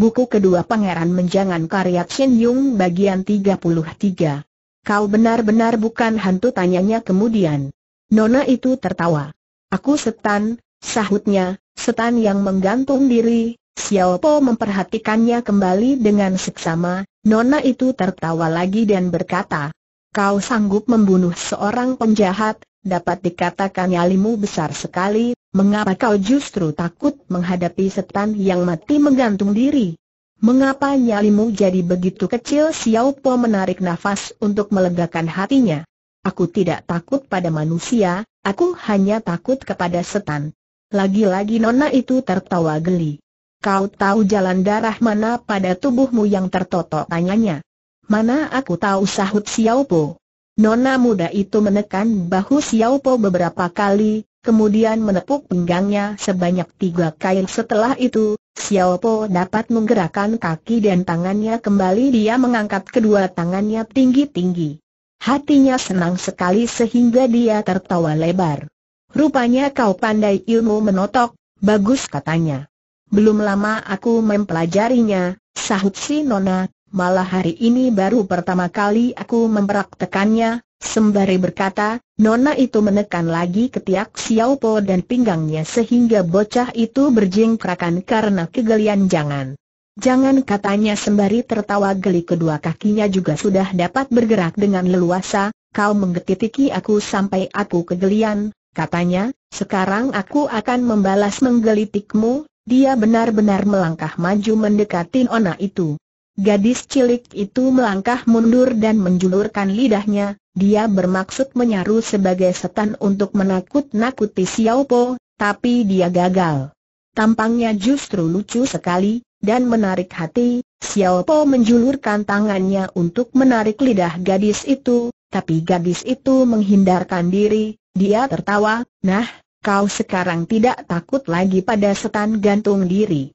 buku kedua Pangeran Menjangan karya Chen Yung bagian 33. Kau benar-benar bukan hantu tanyanya kemudian. Nona itu tertawa. Aku setan, sahutnya, setan yang menggantung diri, Xiao Po memperhatikannya kembali dengan seksama, Nona itu tertawa lagi dan berkata, Kau sanggup membunuh seorang penjahat, dapat dikatakan nyalimu besar sekali, Mengapa kau justru takut menghadapi setan yang mati menggantung diri? Mengapa nyalimu jadi begitu kecil? Xiao Po menarik nafas untuk melegakan hatinya. Aku tidak takut pada manusia, aku hanya takut kepada setan. Lagi-lagi nona itu tertawa geli. Kau tahu jalan darah mana pada tubuhmu yang tertotok? Tanyanya. Mana aku tahu sahut Xiao Po. Nona muda itu menekan bahu Xiao Po beberapa kali, kemudian menepuk pinggangnya sebanyak tiga kali setelah itu, Xiao Po dapat menggerakkan kaki dan tangannya kembali dia mengangkat kedua tangannya tinggi-tinggi. Hatinya senang sekali sehingga dia tertawa lebar. Rupanya kau pandai ilmu menotok, bagus katanya. Belum lama aku mempelajarinya, sahut si Nona, malah hari ini baru pertama kali aku mempraktekannya, Sembari berkata, Nona itu menekan lagi ketiak Xiao Po dan pinggangnya sehingga bocah itu berjingkrakan karena kegelian jangan. Jangan katanya sembari tertawa geli kedua kakinya juga sudah dapat bergerak dengan leluasa, kau menggetitiki aku sampai aku kegelian, katanya, sekarang aku akan membalas menggelitikmu, dia benar-benar melangkah maju mendekati ona itu. Gadis cilik itu melangkah mundur dan menjulurkan lidahnya, dia bermaksud menyaru sebagai setan untuk menakut-nakuti Xiao Po, tapi dia gagal. Tampangnya justru lucu sekali, dan menarik hati, Xiao Po menjulurkan tangannya untuk menarik lidah gadis itu, tapi gadis itu menghindarkan diri, dia tertawa, nah, kau sekarang tidak takut lagi pada setan gantung diri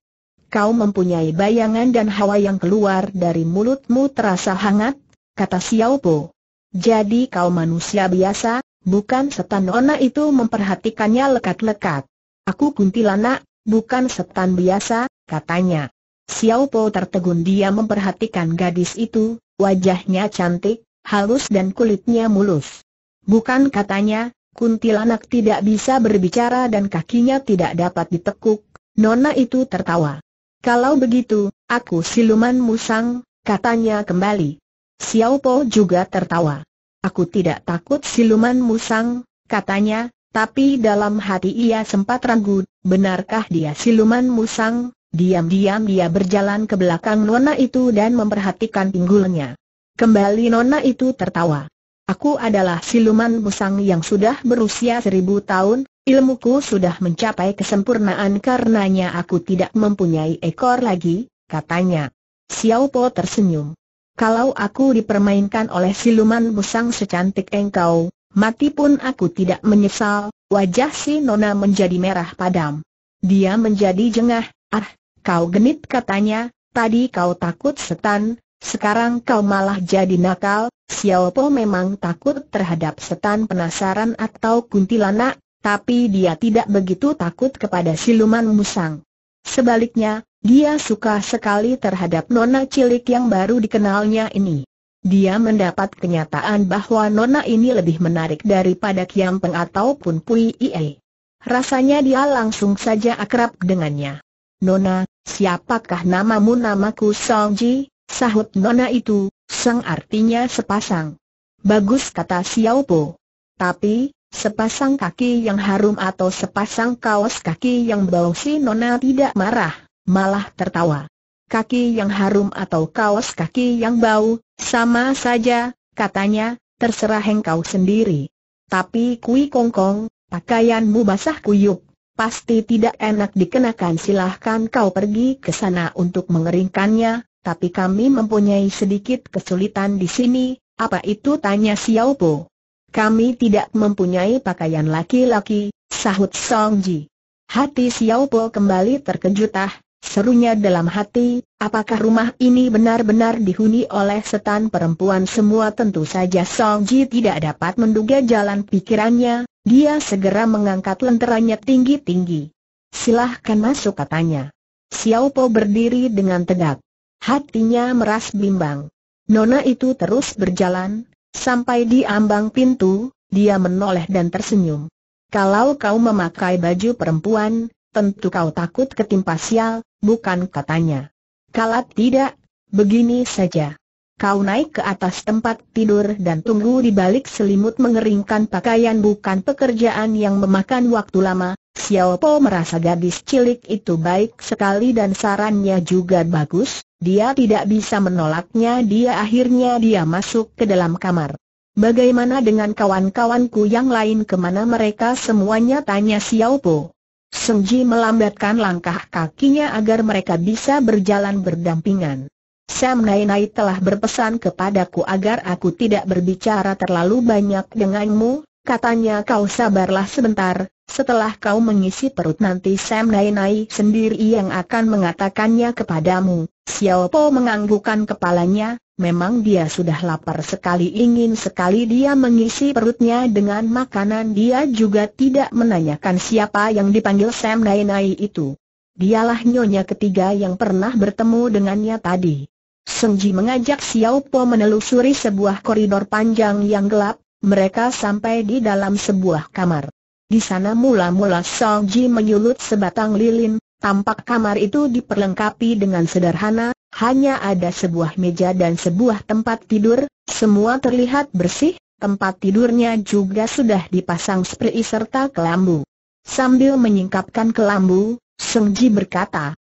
kau mempunyai bayangan dan hawa yang keluar dari mulutmu terasa hangat, kata Xiao Po. Jadi kau manusia biasa, bukan setan Nona itu memperhatikannya lekat-lekat. Aku kuntilanak, bukan setan biasa, katanya. Xiao Po tertegun dia memperhatikan gadis itu, wajahnya cantik, halus dan kulitnya mulus. Bukan katanya, kuntilanak tidak bisa berbicara dan kakinya tidak dapat ditekuk, Nona itu tertawa. Kalau begitu, aku siluman musang, katanya kembali. Xiao Po juga tertawa. Aku tidak takut siluman musang, katanya, tapi dalam hati ia sempat ragu, benarkah dia siluman musang? Diam-diam dia berjalan ke belakang nona itu dan memperhatikan pinggulnya. Kembali nona itu tertawa. Aku adalah siluman musang yang sudah berusia seribu tahun, Ilmuku sudah mencapai kesempurnaan karenanya aku tidak mempunyai ekor lagi, katanya. Xiao Po tersenyum. Kalau aku dipermainkan oleh siluman musang secantik engkau, mati pun aku tidak menyesal, wajah si Nona menjadi merah padam. Dia menjadi jengah, ah, kau genit katanya, tadi kau takut setan, sekarang kau malah jadi nakal, Xiao Po memang takut terhadap setan penasaran atau kuntilanak, tapi dia tidak begitu takut kepada siluman musang. Sebaliknya, dia suka sekali terhadap nona cilik yang baru dikenalnya ini. Dia mendapat kenyataan bahwa nona ini lebih menarik daripada Kiampeng ataupun Pui Ie. Rasanya dia langsung saja akrab dengannya. Nona, siapakah namamu namaku Song Ji, Sahut nona itu, Seng artinya sepasang. Bagus kata Xiao Po. Tapi, Sepasang kaki yang harum atau sepasang kaos kaki yang bau si Nona tidak marah, malah tertawa. Kaki yang harum atau kaos kaki yang bau, sama saja, katanya, terserah engkau sendiri. Tapi kui kongkong, pakaianmu basah kuyuk, pasti tidak enak dikenakan silahkan kau pergi ke sana untuk mengeringkannya, tapi kami mempunyai sedikit kesulitan di sini, apa itu tanya Xiao Po. Kami tidak mempunyai pakaian laki-laki, sahut Song Ji. Hati Xiao Po kembali terkejutah, serunya dalam hati, apakah rumah ini benar-benar dihuni oleh setan perempuan semua tentu saja Song Ji tidak dapat menduga jalan pikirannya, dia segera mengangkat lenteranya tinggi-tinggi. Silahkan masuk katanya. Xiao Po berdiri dengan tegak. Hatinya meras bimbang. Nona itu terus berjalan, Sampai di ambang pintu, dia menoleh dan tersenyum. Kalau kau memakai baju perempuan, tentu kau takut ketimpa sial, bukan katanya. Kalau tidak, begini saja kau naik ke atas tempat tidur dan tunggu di balik selimut mengeringkan pakaian bukan pekerjaan yang memakan waktu lama. Xiao Po merasa gadis cilik itu baik sekali dan sarannya juga bagus, dia tidak bisa menolaknya dia akhirnya dia masuk ke dalam kamar. Bagaimana dengan kawan-kawanku yang lain kemana mereka semuanya tanya Xiao Po. Sengji melambatkan langkah kakinya agar mereka bisa berjalan berdampingan. Sam Nai Nai telah berpesan kepadaku agar aku tidak berbicara terlalu banyak denganmu, katanya kau sabarlah sebentar, setelah kau mengisi perut nanti Sam Nai Nai sendiri yang akan mengatakannya kepadamu. Xiao Po menganggukkan kepalanya, memang dia sudah lapar sekali ingin sekali dia mengisi perutnya dengan makanan dia juga tidak menanyakan siapa yang dipanggil Sam Nai Nai itu. Dialah nyonya ketiga yang pernah bertemu dengannya tadi. Senji mengajak Xiao Po menelusuri sebuah koridor panjang yang gelap, mereka sampai di dalam sebuah kamar. Di sana mula-mula Ji menyulut sebatang lilin, tampak kamar itu diperlengkapi dengan sederhana, hanya ada sebuah meja dan sebuah tempat tidur, semua terlihat bersih, tempat tidurnya juga sudah dipasang spray serta kelambu. Sambil menyingkapkan kelambu, Sengji berkata,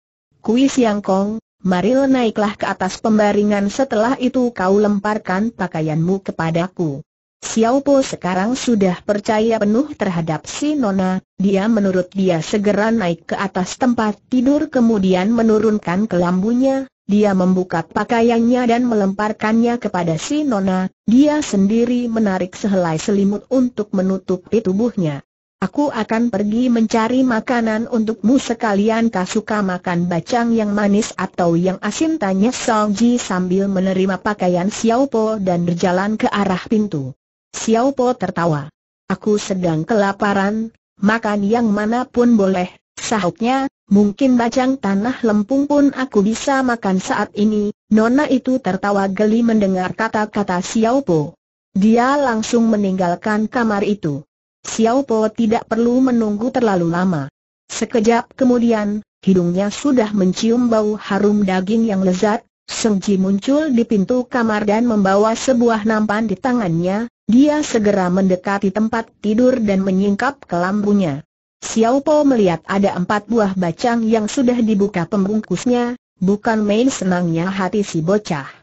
Kuis Yang Kong, Maril naiklah ke atas pembaringan setelah itu kau lemparkan pakaianmu kepadaku. Xiao Po sekarang sudah percaya penuh terhadap si Nona, dia menurut dia segera naik ke atas tempat tidur kemudian menurunkan kelambunya, dia membuka pakaiannya dan melemparkannya kepada si Nona, dia sendiri menarik sehelai selimut untuk menutupi tubuhnya. Aku akan pergi mencari makanan untukmu sekalian kau suka makan bacang yang manis atau yang asin tanya Song Ji sambil menerima pakaian Xiao Po dan berjalan ke arah pintu. Xiao Po tertawa. Aku sedang kelaparan, makan yang mana pun boleh, sahutnya, mungkin bacang tanah lempung pun aku bisa makan saat ini, Nona itu tertawa geli mendengar kata-kata Xiao Po. Dia langsung meninggalkan kamar itu. Xiao Po tidak perlu menunggu terlalu lama. Sekejap kemudian, hidungnya sudah mencium bau harum daging yang lezat, Seng Ji muncul di pintu kamar dan membawa sebuah nampan di tangannya, dia segera mendekati tempat tidur dan menyingkap kelambunya. Xiao Po melihat ada empat buah bacang yang sudah dibuka pembungkusnya, bukan main senangnya hati si bocah.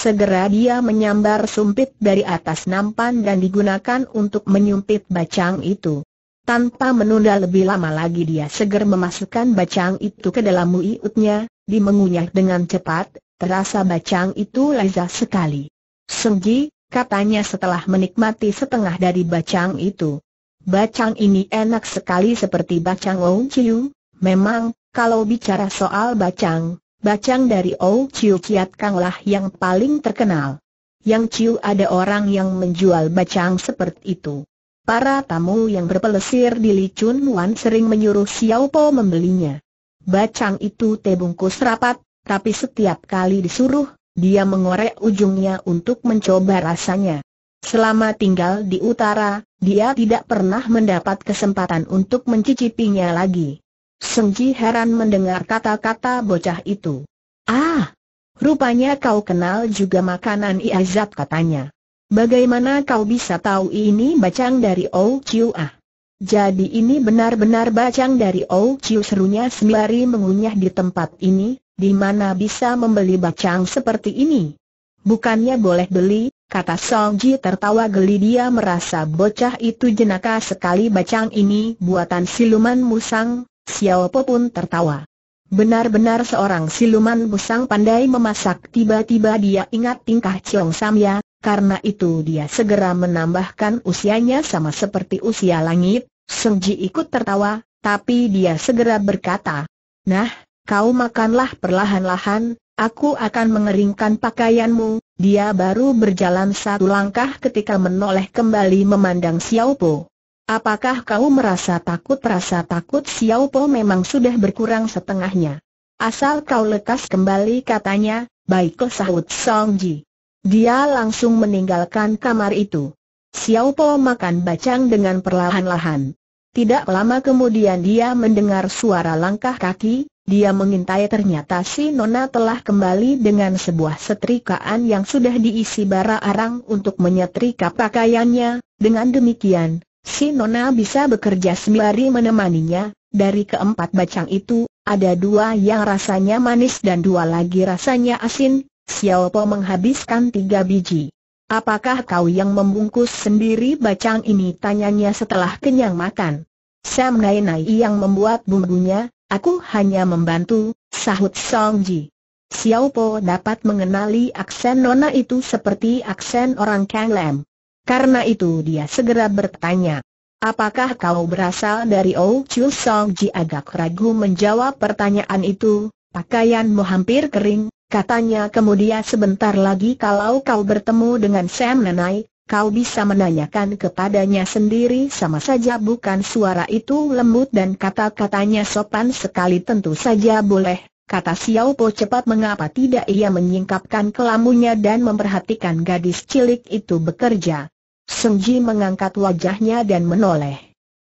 Segera dia menyambar sumpit dari atas nampan dan digunakan untuk menyumpit bacang itu. Tanpa menunda lebih lama lagi dia segera memasukkan bacang itu ke dalam muiutnya, dimengunyah dengan cepat, terasa bacang itu lezat sekali. Senggi, katanya setelah menikmati setengah dari bacang itu. Bacang ini enak sekali seperti bacang Ong Chiu, memang, kalau bicara soal bacang, Bacang dari Ou Chiu Kiat Kanglah yang paling terkenal. Yang Chiu ada orang yang menjual bacang seperti itu. Para tamu yang berpelesir di Li Chun Wan sering menyuruh Xiao Po membelinya. Bacang itu tebungkus rapat, tapi setiap kali disuruh, dia mengorek ujungnya untuk mencoba rasanya. Selama tinggal di utara, dia tidak pernah mendapat kesempatan untuk mencicipinya lagi. Sengki heran mendengar kata-kata bocah itu. Ah, rupanya kau kenal juga makanan Iazat katanya. Bagaimana kau bisa tahu ini bacang dari Ou Chiu Ah? Jadi ini benar-benar bacang dari Ou Chiu serunya sembari mengunyah di tempat ini, di mana bisa membeli bacang seperti ini? Bukannya boleh beli, kata Song Ji tertawa geli dia merasa bocah itu jenaka sekali bacang ini buatan siluman musang, Xiao Po pun tertawa. Benar-benar seorang siluman busang pandai memasak tiba-tiba dia ingat tingkah Chong Samya, karena itu dia segera menambahkan usianya sama seperti usia langit, Seng Ji ikut tertawa, tapi dia segera berkata, Nah, kau makanlah perlahan-lahan, aku akan mengeringkan pakaianmu, dia baru berjalan satu langkah ketika menoleh kembali memandang Xiao Po. Apakah kau merasa takut? Rasa takut Xiao Po memang sudah berkurang setengahnya. Asal kau lekas kembali katanya, baiklah sahut Song Ji. Dia langsung meninggalkan kamar itu. Xiao Po makan bacang dengan perlahan-lahan. Tidak lama kemudian dia mendengar suara langkah kaki, dia mengintai ternyata si Nona telah kembali dengan sebuah setrikaan yang sudah diisi bara arang untuk menyetrika pakaiannya, dengan demikian, Si Nona bisa bekerja sembari menemaninya, dari keempat bacang itu, ada dua yang rasanya manis dan dua lagi rasanya asin, Xiao Po menghabiskan tiga biji. Apakah kau yang membungkus sendiri bacang ini? Tanyanya setelah kenyang makan. Sam Nai Nai yang membuat bumbunya, aku hanya membantu, sahut Song Ji. Xiao Po dapat mengenali aksen Nona itu seperti aksen orang Kang Lam. Karena itu dia segera bertanya, Apakah kau berasal dari Ou Chiu Song Ji agak ragu menjawab pertanyaan itu, pakaianmu hampir kering, katanya kemudian sebentar lagi kalau kau bertemu dengan Sam Nanai, kau bisa menanyakan kepadanya sendiri sama saja bukan suara itu lembut dan kata-katanya sopan sekali tentu saja boleh kata Xiao Po cepat mengapa tidak ia menyingkapkan kelamunya dan memperhatikan gadis cilik itu bekerja. Seng Ji mengangkat wajahnya dan menoleh.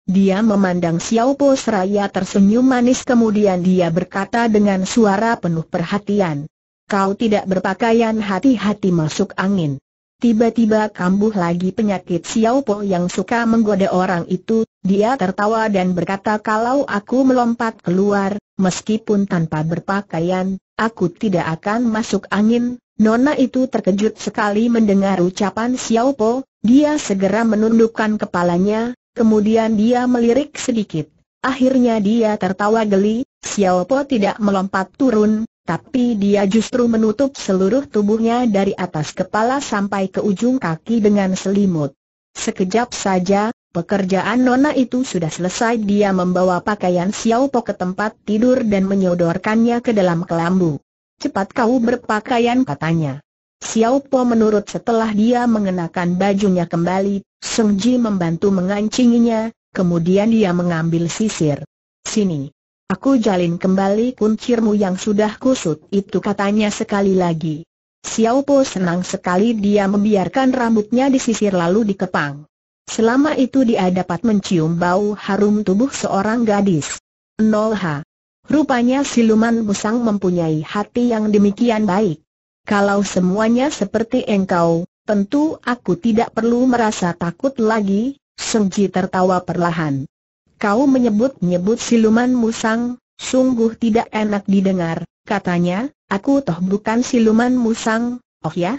Dia memandang Xiao Po seraya tersenyum manis kemudian dia berkata dengan suara penuh perhatian. Kau tidak berpakaian hati-hati masuk angin. Tiba-tiba kambuh lagi penyakit Xiao Po yang suka menggoda orang itu, dia tertawa dan berkata kalau aku melompat keluar, meskipun tanpa berpakaian, aku tidak akan masuk angin. Nona itu terkejut sekali mendengar ucapan Xiao Po, dia segera menundukkan kepalanya, kemudian dia melirik sedikit. Akhirnya dia tertawa geli, Xiao Po tidak melompat turun, tapi dia justru menutup seluruh tubuhnya dari atas kepala sampai ke ujung kaki dengan selimut. Sekejap saja, Pekerjaan Nona itu sudah selesai dia membawa pakaian Xiao Po ke tempat tidur dan menyodorkannya ke dalam kelambu. Cepat kau berpakaian katanya. Xiao Po menurut setelah dia mengenakan bajunya kembali, Song Ji membantu mengancinginya, kemudian dia mengambil sisir. Sini. Aku jalin kembali kuncirmu yang sudah kusut itu katanya sekali lagi. Xiao Po senang sekali dia membiarkan rambutnya disisir lalu dikepang. Selama itu dia dapat mencium bau harum tubuh seorang gadis. Nolha. Rupanya siluman musang mempunyai hati yang demikian baik. Kalau semuanya seperti engkau, tentu aku tidak perlu merasa takut lagi, Sengji tertawa perlahan. Kau menyebut-nyebut siluman musang, sungguh tidak enak didengar, katanya, aku toh bukan siluman musang, oh ya?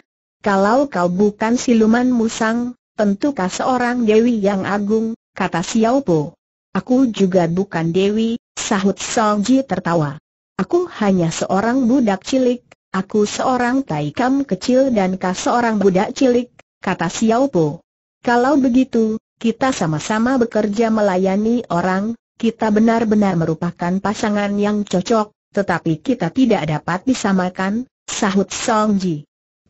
Kalau kau bukan siluman musang, Tentukah seorang Dewi yang agung, kata Xiao Po. Aku juga bukan Dewi, sahut Song Ji tertawa. Aku hanya seorang budak cilik, aku seorang taikam kecil dan kah seorang budak cilik, kata Xiao Po. Kalau begitu, kita sama-sama bekerja melayani orang, kita benar-benar merupakan pasangan yang cocok, tetapi kita tidak dapat disamakan, sahut Song Ji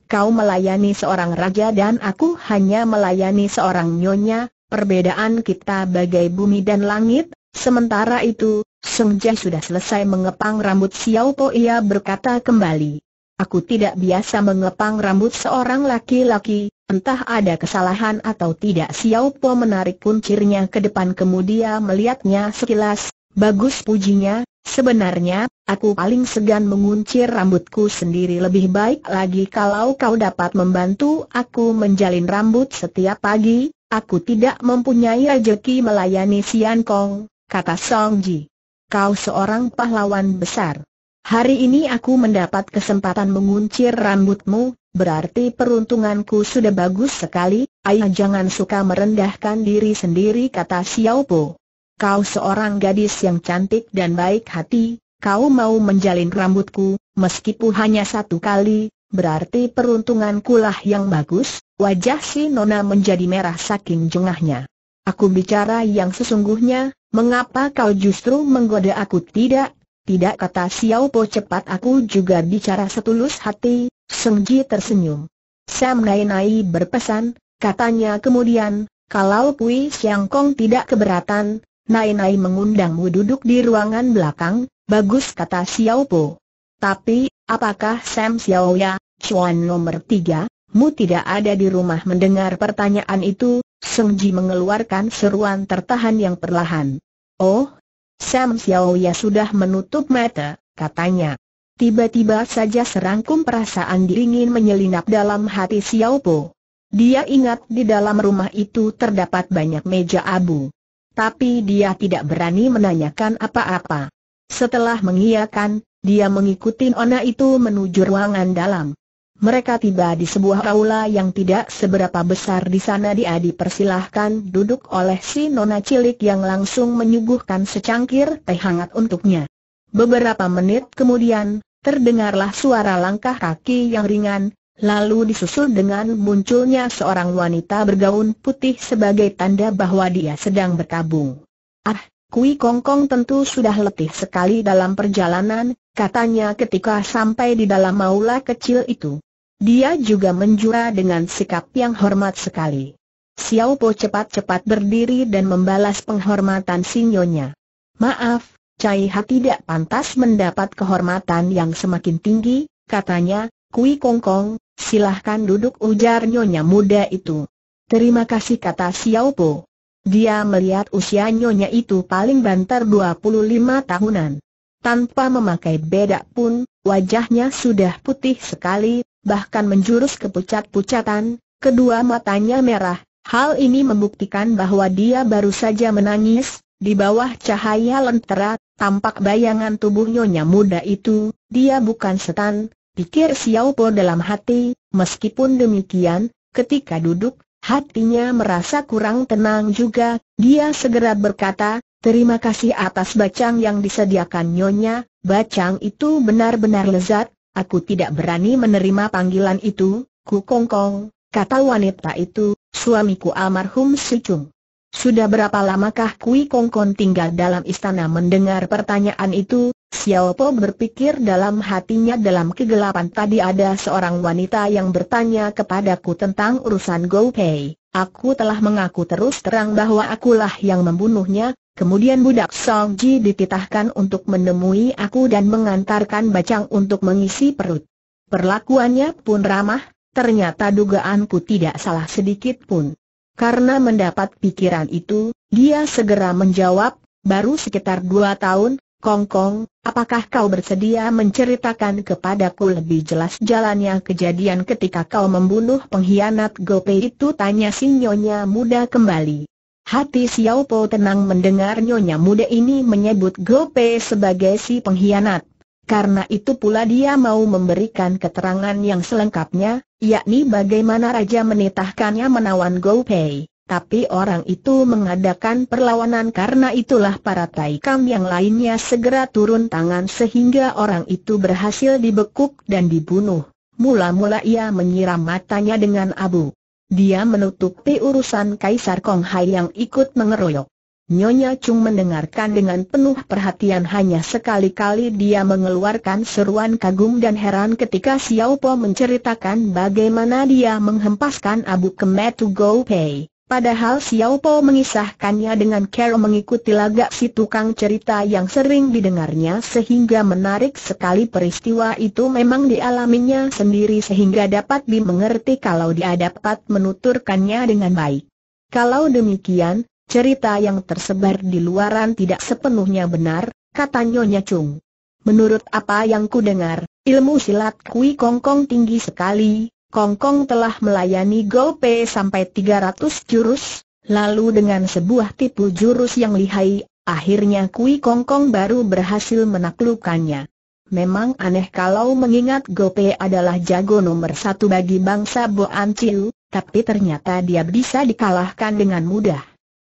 kau melayani seorang raja dan aku hanya melayani seorang nyonya, perbedaan kita bagai bumi dan langit, sementara itu, Seng Jai sudah selesai mengepang rambut Xiao Po ia berkata kembali. Aku tidak biasa mengepang rambut seorang laki-laki, entah ada kesalahan atau tidak Xiao Po menarik kuncirnya ke depan kemudian melihatnya sekilas, bagus pujinya, Sebenarnya, aku paling segan menguncir rambutku sendiri lebih baik lagi kalau kau dapat membantu aku menjalin rambut setiap pagi, aku tidak mempunyai rezeki melayani Sian Kong, kata Song Ji. Kau seorang pahlawan besar. Hari ini aku mendapat kesempatan menguncir rambutmu, berarti peruntunganku sudah bagus sekali, ayah jangan suka merendahkan diri sendiri kata Xiao Po kau seorang gadis yang cantik dan baik hati, kau mau menjalin rambutku, meskipun hanya satu kali, berarti peruntunganku lah yang bagus, wajah si Nona menjadi merah saking jengahnya. Aku bicara yang sesungguhnya, mengapa kau justru menggoda aku tidak? Tidak kata Xiao Po cepat aku juga bicara setulus hati, Seng Ji tersenyum. Sam Nai Nai berpesan, katanya kemudian, kalau Pui Siang Kong tidak keberatan, nai mengundangmu duduk di ruangan belakang, bagus kata Xiao Po. Tapi, apakah Sam Xiao Ya, Chuan nomor tiga, mu tidak ada di rumah mendengar pertanyaan itu, Seng Ji mengeluarkan seruan tertahan yang perlahan. Oh, Sam Xiao Ya sudah menutup mata, katanya. Tiba-tiba saja serangkum perasaan diingin menyelinap dalam hati Xiao Po. Dia ingat di dalam rumah itu terdapat banyak meja abu tapi dia tidak berani menanyakan apa-apa. Setelah mengiyakan, dia mengikuti Ona itu menuju ruangan dalam. Mereka tiba di sebuah aula yang tidak seberapa besar di sana dia dipersilahkan duduk oleh si Nona cilik yang langsung menyuguhkan secangkir teh hangat untuknya. Beberapa menit kemudian, terdengarlah suara langkah kaki yang ringan, Lalu disusul dengan munculnya seorang wanita bergaun putih sebagai tanda bahwa dia sedang berkabung. Ah, Kui Kong Kong tentu sudah letih sekali dalam perjalanan, katanya ketika sampai di dalam maula kecil itu. Dia juga menjura dengan sikap yang hormat sekali. Xiao Po cepat-cepat berdiri dan membalas penghormatan sinyonya. Maaf, Cai Ha tidak pantas mendapat kehormatan yang semakin tinggi, katanya, Kui Kong Kong, Silahkan duduk ujar nyonya muda itu. Terima kasih kata Xiao Po. Dia melihat usia nyonya itu paling banter 25 tahunan. Tanpa memakai bedak pun, wajahnya sudah putih sekali, bahkan menjurus ke pucat-pucatan, kedua matanya merah. Hal ini membuktikan bahwa dia baru saja menangis, di bawah cahaya lentera, tampak bayangan tubuh nyonya muda itu, dia bukan setan, pikir Xiao Po dalam hati, meskipun demikian, ketika duduk, hatinya merasa kurang tenang juga, dia segera berkata, terima kasih atas bacang yang disediakan Nyonya, bacang itu benar-benar lezat, aku tidak berani menerima panggilan itu, ku kongkong, kata wanita itu, suamiku almarhum Sichung. Sudah berapa lamakah Kui Kongkong tinggal dalam istana mendengar pertanyaan itu, Xiaopo berpikir dalam hatinya dalam kegelapan tadi ada seorang wanita yang bertanya kepadaku tentang urusan Gou Pei. Aku telah mengaku terus terang bahwa akulah yang membunuhnya, kemudian budak Song Ji dititahkan untuk menemui aku dan mengantarkan bacang untuk mengisi perut. Perlakuannya pun ramah, ternyata dugaanku tidak salah sedikit pun. Karena mendapat pikiran itu, dia segera menjawab, baru sekitar dua tahun, Kongkong, Kong, apakah kau bersedia menceritakan kepadaku lebih jelas jalannya kejadian ketika kau membunuh pengkhianat Gope itu? Tanya si nyonya muda kembali. Hati Xiao Po tenang mendengar nyonya muda ini menyebut Gope sebagai si pengkhianat. Karena itu pula dia mau memberikan keterangan yang selengkapnya, yakni bagaimana Raja menitahkannya menawan Gopei. Tapi orang itu mengadakan perlawanan karena itulah para taikam yang lainnya segera turun tangan sehingga orang itu berhasil dibekuk dan dibunuh. Mula-mula ia menyiram matanya dengan abu. Dia menutupi urusan Kaisar Kong Hai yang ikut mengeroyok. Nyonya Chung mendengarkan dengan penuh perhatian hanya sekali-kali dia mengeluarkan seruan kagum dan heran ketika Xiao Po menceritakan bagaimana dia menghempaskan abu ke Metu Gou Pei. Padahal Xiao Po mengisahkannya dengan Carol mengikuti lagak si tukang cerita yang sering didengarnya sehingga menarik sekali peristiwa itu memang dialaminya sendiri sehingga dapat dimengerti kalau dia dapat menuturkannya dengan baik. Kalau demikian, cerita yang tersebar di luaran tidak sepenuhnya benar, kata Nyonya Chung. Menurut apa yang ku dengar, ilmu silat Kui Kongkong tinggi sekali, Kongkong telah melayani Gope sampai 300 jurus, lalu dengan sebuah tipu jurus yang lihai, akhirnya Kui Kongkong baru berhasil menaklukkannya. Memang aneh kalau mengingat Gope adalah jago nomor satu bagi bangsa Boan Chiu, tapi ternyata dia bisa dikalahkan dengan mudah.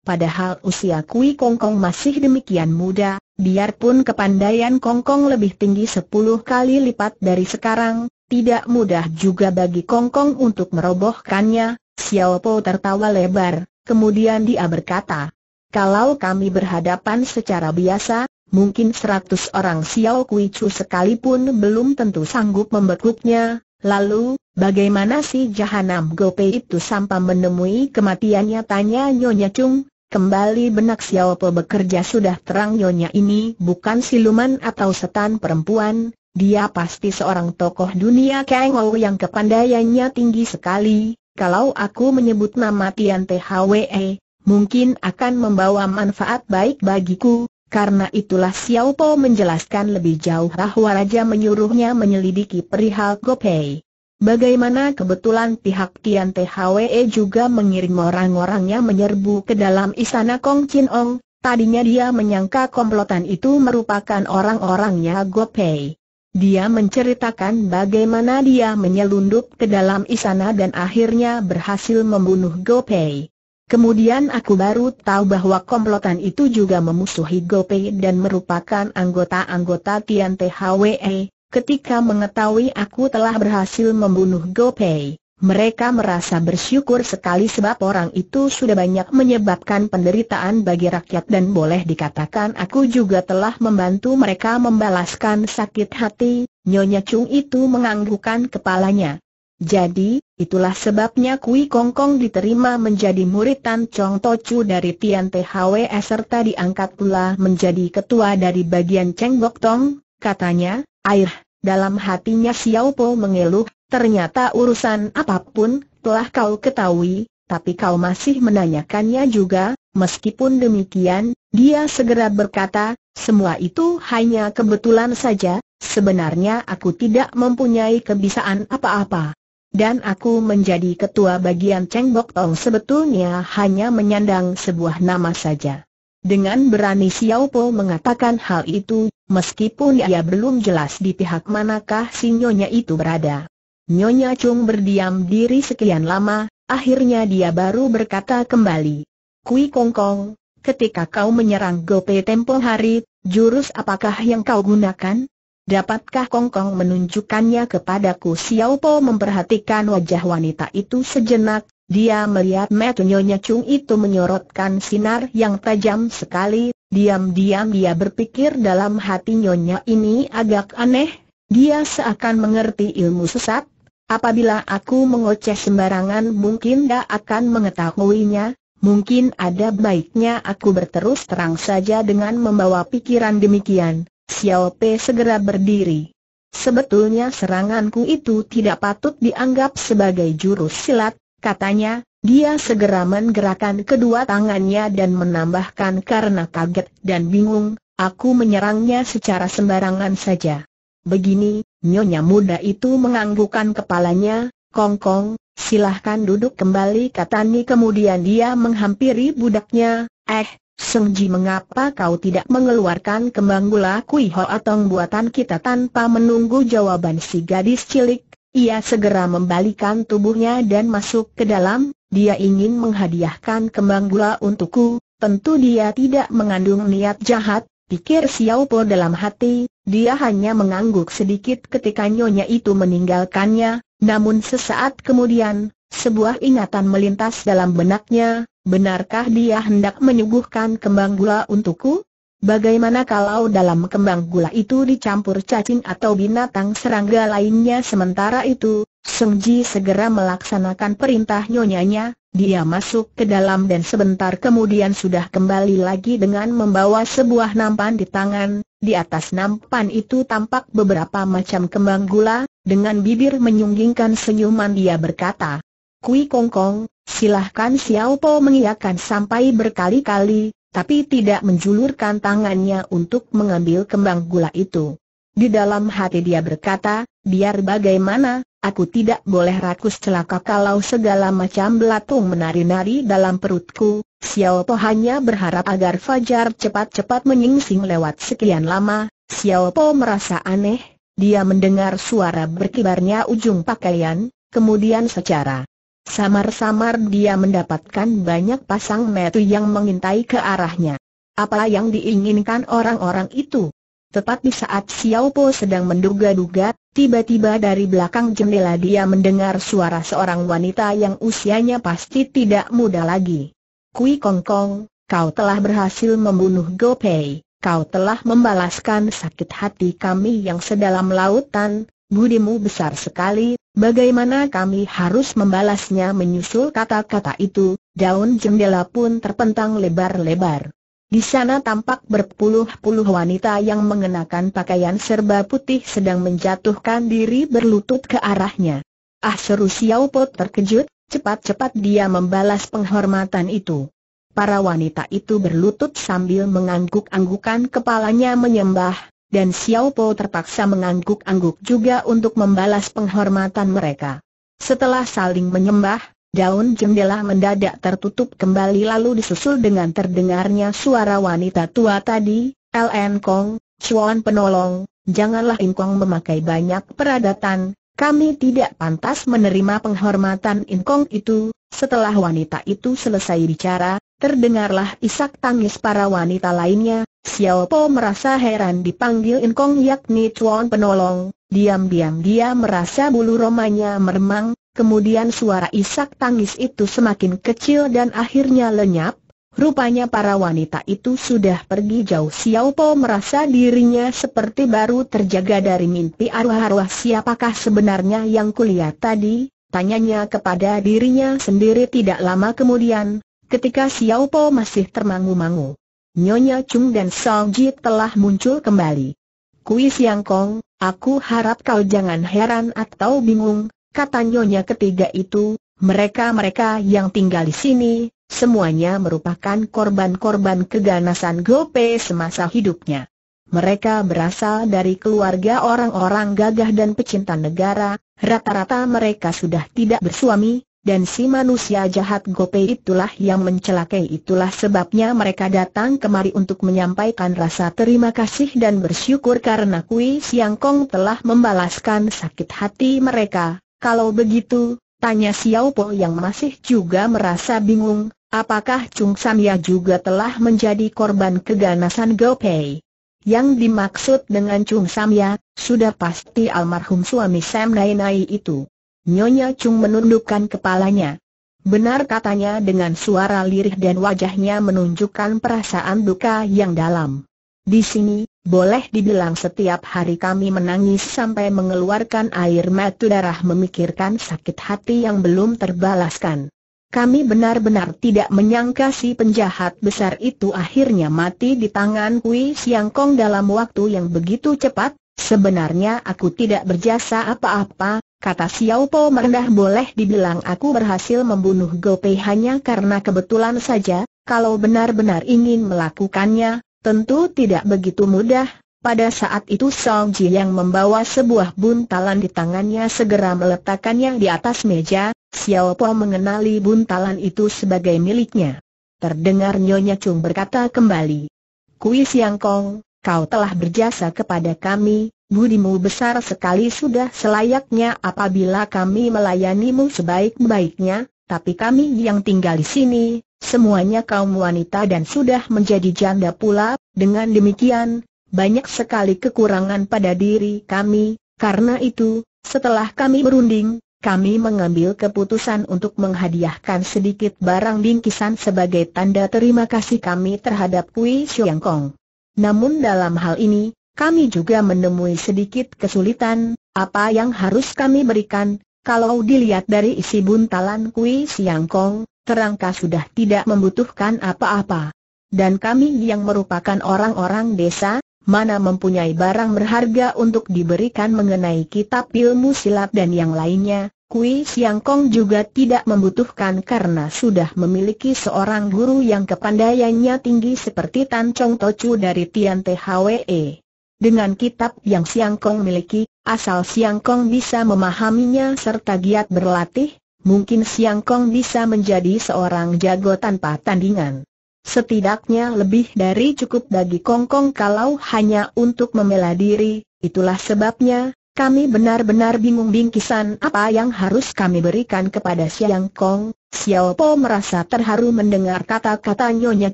Padahal usia Kui Kongkong masih demikian muda, biarpun kepandaian Kongkong lebih tinggi 10 kali lipat dari sekarang, tidak mudah juga bagi Kongkong -Kong untuk merobohkannya, Xiao Po tertawa lebar, kemudian dia berkata, kalau kami berhadapan secara biasa, mungkin seratus orang Xiao Kui Chu sekalipun belum tentu sanggup membekuknya, lalu, bagaimana si Jahanam Gope itu sampai menemui kematiannya tanya Nyonya Chung, Kembali benak Xiao Po bekerja sudah terang nyonya ini bukan siluman atau setan perempuan, dia pasti seorang tokoh dunia Kang Ou yang kepandaiannya tinggi sekali. Kalau aku menyebut nama Tian THWE, mungkin akan membawa manfaat baik bagiku. Karena itulah Xiao Po menjelaskan lebih jauh bahwa Raja menyuruhnya menyelidiki perihal Gopei. Bagaimana kebetulan pihak Tian THWE juga mengirim orang-orangnya menyerbu ke dalam istana Kong Chin Ong, tadinya dia menyangka komplotan itu merupakan orang-orangnya Gopei. Dia menceritakan bagaimana dia menyelundup ke dalam istana dan akhirnya berhasil membunuh Gopei. Kemudian aku baru tahu bahwa komplotan itu juga memusuhi Gopei dan merupakan anggota-anggota Tian THWE. Ketika mengetahui aku telah berhasil membunuh Gopei, mereka merasa bersyukur sekali sebab orang itu sudah banyak menyebabkan penderitaan bagi rakyat dan boleh dikatakan aku juga telah membantu mereka membalaskan sakit hati, Nyonya Chung itu menganggukkan kepalanya. Jadi, itulah sebabnya Kui Kong Kong diterima menjadi murid Tan Chong Chu dari Tian THWE serta diangkat pula menjadi ketua dari bagian Cheng Bok Tong, katanya, air, dalam hatinya Xiao Po mengeluh Ternyata urusan apapun telah kau ketahui, tapi kau masih menanyakannya juga, meskipun demikian, dia segera berkata, semua itu hanya kebetulan saja, sebenarnya aku tidak mempunyai kebiasaan apa-apa. Dan aku menjadi ketua bagian Cheng Bok Tong sebetulnya hanya menyandang sebuah nama saja. Dengan berani Xiao Po mengatakan hal itu, meskipun ia belum jelas di pihak manakah sinyonya itu berada. Nyonya Chung berdiam diri sekian lama, akhirnya dia baru berkata kembali. Kui Kong Kong, ketika kau menyerang Gope tempo hari, jurus apakah yang kau gunakan? Dapatkah Kong Kong menunjukkannya kepadaku? Xiao Po memperhatikan wajah wanita itu sejenak, dia melihat met Nyonya Chung itu menyorotkan sinar yang tajam sekali, diam-diam dia berpikir dalam hati Nyonya ini agak aneh, dia seakan mengerti ilmu sesat, Apabila aku mengoceh sembarangan mungkin dia akan mengetahuinya, mungkin ada baiknya aku berterus terang saja dengan membawa pikiran demikian. Xiao Pe segera berdiri. Sebetulnya seranganku itu tidak patut dianggap sebagai jurus silat, katanya, dia segera menggerakkan kedua tangannya dan menambahkan karena kaget dan bingung, aku menyerangnya secara sembarangan saja. Begini, Nyonya muda itu menganggukkan kepalanya, kongkong, silahkan duduk kembali kata Ni kemudian dia menghampiri budaknya, eh, Sengji mengapa kau tidak mengeluarkan kembang gula kui atau buatan kita tanpa menunggu jawaban si gadis cilik? Ia segera membalikan tubuhnya dan masuk ke dalam, dia ingin menghadiahkan kembang gula untukku, tentu dia tidak mengandung niat jahat, Pikir Xiao dalam hati, dia hanya mengangguk sedikit ketika nyonya itu meninggalkannya, namun sesaat kemudian, sebuah ingatan melintas dalam benaknya, benarkah dia hendak menyuguhkan kembang gula untukku? Bagaimana kalau dalam kembang gula itu dicampur cacing atau binatang serangga lainnya sementara itu, Sung Ji segera melaksanakan perintah nyonyanya, dia masuk ke dalam dan sebentar kemudian sudah kembali lagi dengan membawa sebuah nampan di tangan, di atas nampan itu tampak beberapa macam kembang gula, dengan bibir menyunggingkan senyuman dia berkata, Kui Kong Kong, silahkan Xiao Po mengiakan sampai berkali-kali, tapi tidak menjulurkan tangannya untuk mengambil kembang gula itu. Di dalam hati dia berkata, biar bagaimana, aku tidak boleh rakus celaka kalau segala macam belatung menari-nari dalam perutku. Xiao Po hanya berharap agar Fajar cepat-cepat menyingsing lewat sekian lama. Xiao Po merasa aneh, dia mendengar suara berkibarnya ujung pakaian, kemudian secara Samar-samar dia mendapatkan banyak pasang metu yang mengintai ke arahnya. Apa yang diinginkan orang-orang itu? Tepat di saat Xiao Po sedang menduga-duga, tiba-tiba dari belakang jendela dia mendengar suara seorang wanita yang usianya pasti tidak muda lagi. Kui Kong Kong, kau telah berhasil membunuh Go Pei, kau telah membalaskan sakit hati kami yang sedalam lautan, budimu besar sekali, bagaimana kami harus membalasnya menyusul kata-kata itu, daun jendela pun terpentang lebar-lebar. Di sana tampak berpuluh-puluh wanita yang mengenakan pakaian serba putih sedang menjatuhkan diri berlutut ke arahnya. Ah seru Xiao Po terkejut, cepat-cepat dia membalas penghormatan itu. Para wanita itu berlutut sambil mengangguk-anggukan kepalanya menyembah, dan Xiao Po terpaksa mengangguk-angguk juga untuk membalas penghormatan mereka. Setelah saling menyembah, daun jendela mendadak tertutup kembali lalu disusul dengan terdengarnya suara wanita tua tadi, LN Kong, Chuan penolong, janganlah Inkong memakai banyak peradatan, kami tidak pantas menerima penghormatan Inkong itu. Setelah wanita itu selesai bicara, terdengarlah isak tangis para wanita lainnya, Xiao Po merasa heran dipanggil Inkong yakni Chuan penolong, diam-diam dia merasa bulu romanya meremang, kemudian suara isak tangis itu semakin kecil dan akhirnya lenyap, Rupanya para wanita itu sudah pergi jauh Xiao Po merasa dirinya seperti baru terjaga dari mimpi arwah-arwah siapakah sebenarnya yang kulihat tadi, tanyanya kepada dirinya sendiri tidak lama kemudian, ketika Xiao Po masih termangu-mangu. Nyonya Chung dan Song Ji telah muncul kembali. Kui Siang Kong, aku harap kau jangan heran atau bingung, kata nyonya ketiga itu, mereka-mereka yang tinggal di sini, semuanya merupakan korban-korban keganasan Gope semasa hidupnya. Mereka berasal dari keluarga orang-orang gagah dan pecinta negara, rata-rata mereka sudah tidak bersuami, dan si manusia jahat Gope itulah yang mencelakai itulah sebabnya mereka datang kemari untuk menyampaikan rasa terima kasih dan bersyukur karena Kui Siang Kong telah membalaskan sakit hati mereka. Kalau begitu, tanya Xiao Po yang masih juga merasa bingung, apakah Chung Samia juga telah menjadi korban keganasan Gope? Yang dimaksud dengan Chung Ya sudah pasti almarhum suami Sam Nainai itu. Nyonya Chung menundukkan kepalanya. Benar katanya dengan suara lirih dan wajahnya menunjukkan perasaan duka yang dalam. Di sini, boleh dibilang setiap hari kami menangis sampai mengeluarkan air mata darah memikirkan sakit hati yang belum terbalaskan. Kami benar-benar tidak menyangka si penjahat besar itu akhirnya mati di tangan Kui Siang Kong dalam waktu yang begitu cepat, sebenarnya aku tidak berjasa apa-apa, Kata Xiao Po merendah boleh dibilang aku berhasil membunuh Gopei hanya karena kebetulan saja, kalau benar-benar ingin melakukannya, tentu tidak begitu mudah. Pada saat itu Song Ji yang membawa sebuah buntalan di tangannya segera meletakkannya di atas meja, Xiao Po mengenali buntalan itu sebagai miliknya. Terdengar Nyonya Chung berkata kembali, Kui Siang Kong, kau telah berjasa kepada kami, budimu besar sekali sudah selayaknya apabila kami melayanimu sebaik-baiknya, tapi kami yang tinggal di sini, semuanya kaum wanita dan sudah menjadi janda pula, dengan demikian, banyak sekali kekurangan pada diri kami, karena itu, setelah kami berunding, kami mengambil keputusan untuk menghadiahkan sedikit barang bingkisan sebagai tanda terima kasih kami terhadap Kui Siang Kong. Namun dalam hal ini, kami juga menemui sedikit kesulitan, apa yang harus kami berikan, kalau dilihat dari isi buntalan kui siang kong, terangka sudah tidak membutuhkan apa-apa. Dan kami yang merupakan orang-orang desa, mana mempunyai barang berharga untuk diberikan mengenai kitab ilmu silat dan yang lainnya, Kui Siang Kong juga tidak membutuhkan karena sudah memiliki seorang guru yang kepandaiannya tinggi seperti Tan Chong Tochu dari Tian THWE. Dengan kitab yang Siang Kong miliki, asal Siang Kong bisa memahaminya serta giat berlatih, mungkin Siang Kong bisa menjadi seorang jago tanpa tandingan. Setidaknya lebih dari cukup bagi Kong Kong kalau hanya untuk membela diri, itulah sebabnya, kami benar-benar bingung bingkisan apa yang harus kami berikan kepada Siang Kong. Xiao Po merasa terharu mendengar kata-kata Nyonya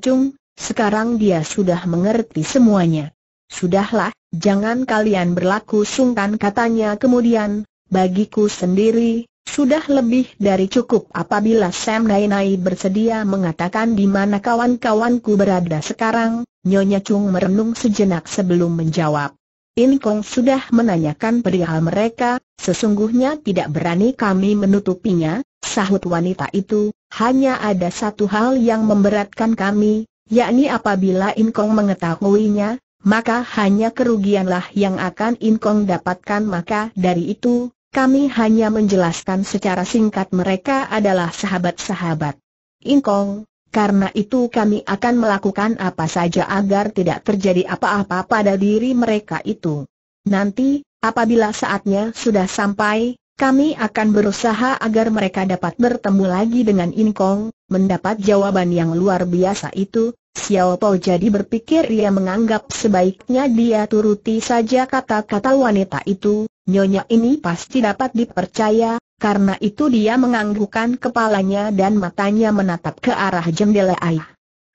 Chung, sekarang dia sudah mengerti semuanya. Sudahlah, jangan kalian berlaku sungkan katanya kemudian, bagiku sendiri, sudah lebih dari cukup apabila Sam Nainai bersedia mengatakan di mana kawan-kawanku berada sekarang, Nyonya Chung merenung sejenak sebelum menjawab. In Kong sudah menanyakan perihal mereka, sesungguhnya tidak berani kami menutupinya, sahut wanita itu, hanya ada satu hal yang memberatkan kami, yakni apabila In Kong mengetahuinya, maka hanya kerugianlah yang akan Inkong dapatkan maka dari itu, kami hanya menjelaskan secara singkat mereka adalah sahabat-sahabat. Inkong, karena itu kami akan melakukan apa saja agar tidak terjadi apa-apa pada diri mereka itu. Nanti, apabila saatnya sudah sampai, kami akan berusaha agar mereka dapat bertemu lagi dengan Inkong, mendapat jawaban yang luar biasa itu, Xiao Po jadi berpikir ia menganggap sebaiknya dia turuti saja kata-kata wanita itu, nyonya ini pasti dapat dipercaya, karena itu dia menganggukkan kepalanya dan matanya menatap ke arah jendela ayah.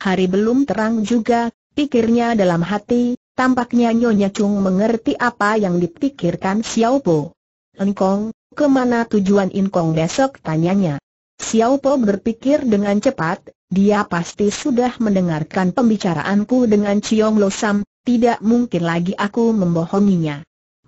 Hari belum terang juga, pikirnya dalam hati, tampaknya Nyonya Chung mengerti apa yang dipikirkan Xiao Po. Engkong, kemana tujuan Inkong besok tanyanya. Xiao Po berpikir dengan cepat, dia pasti sudah mendengarkan pembicaraanku dengan Ciong Losam, tidak mungkin lagi aku membohonginya.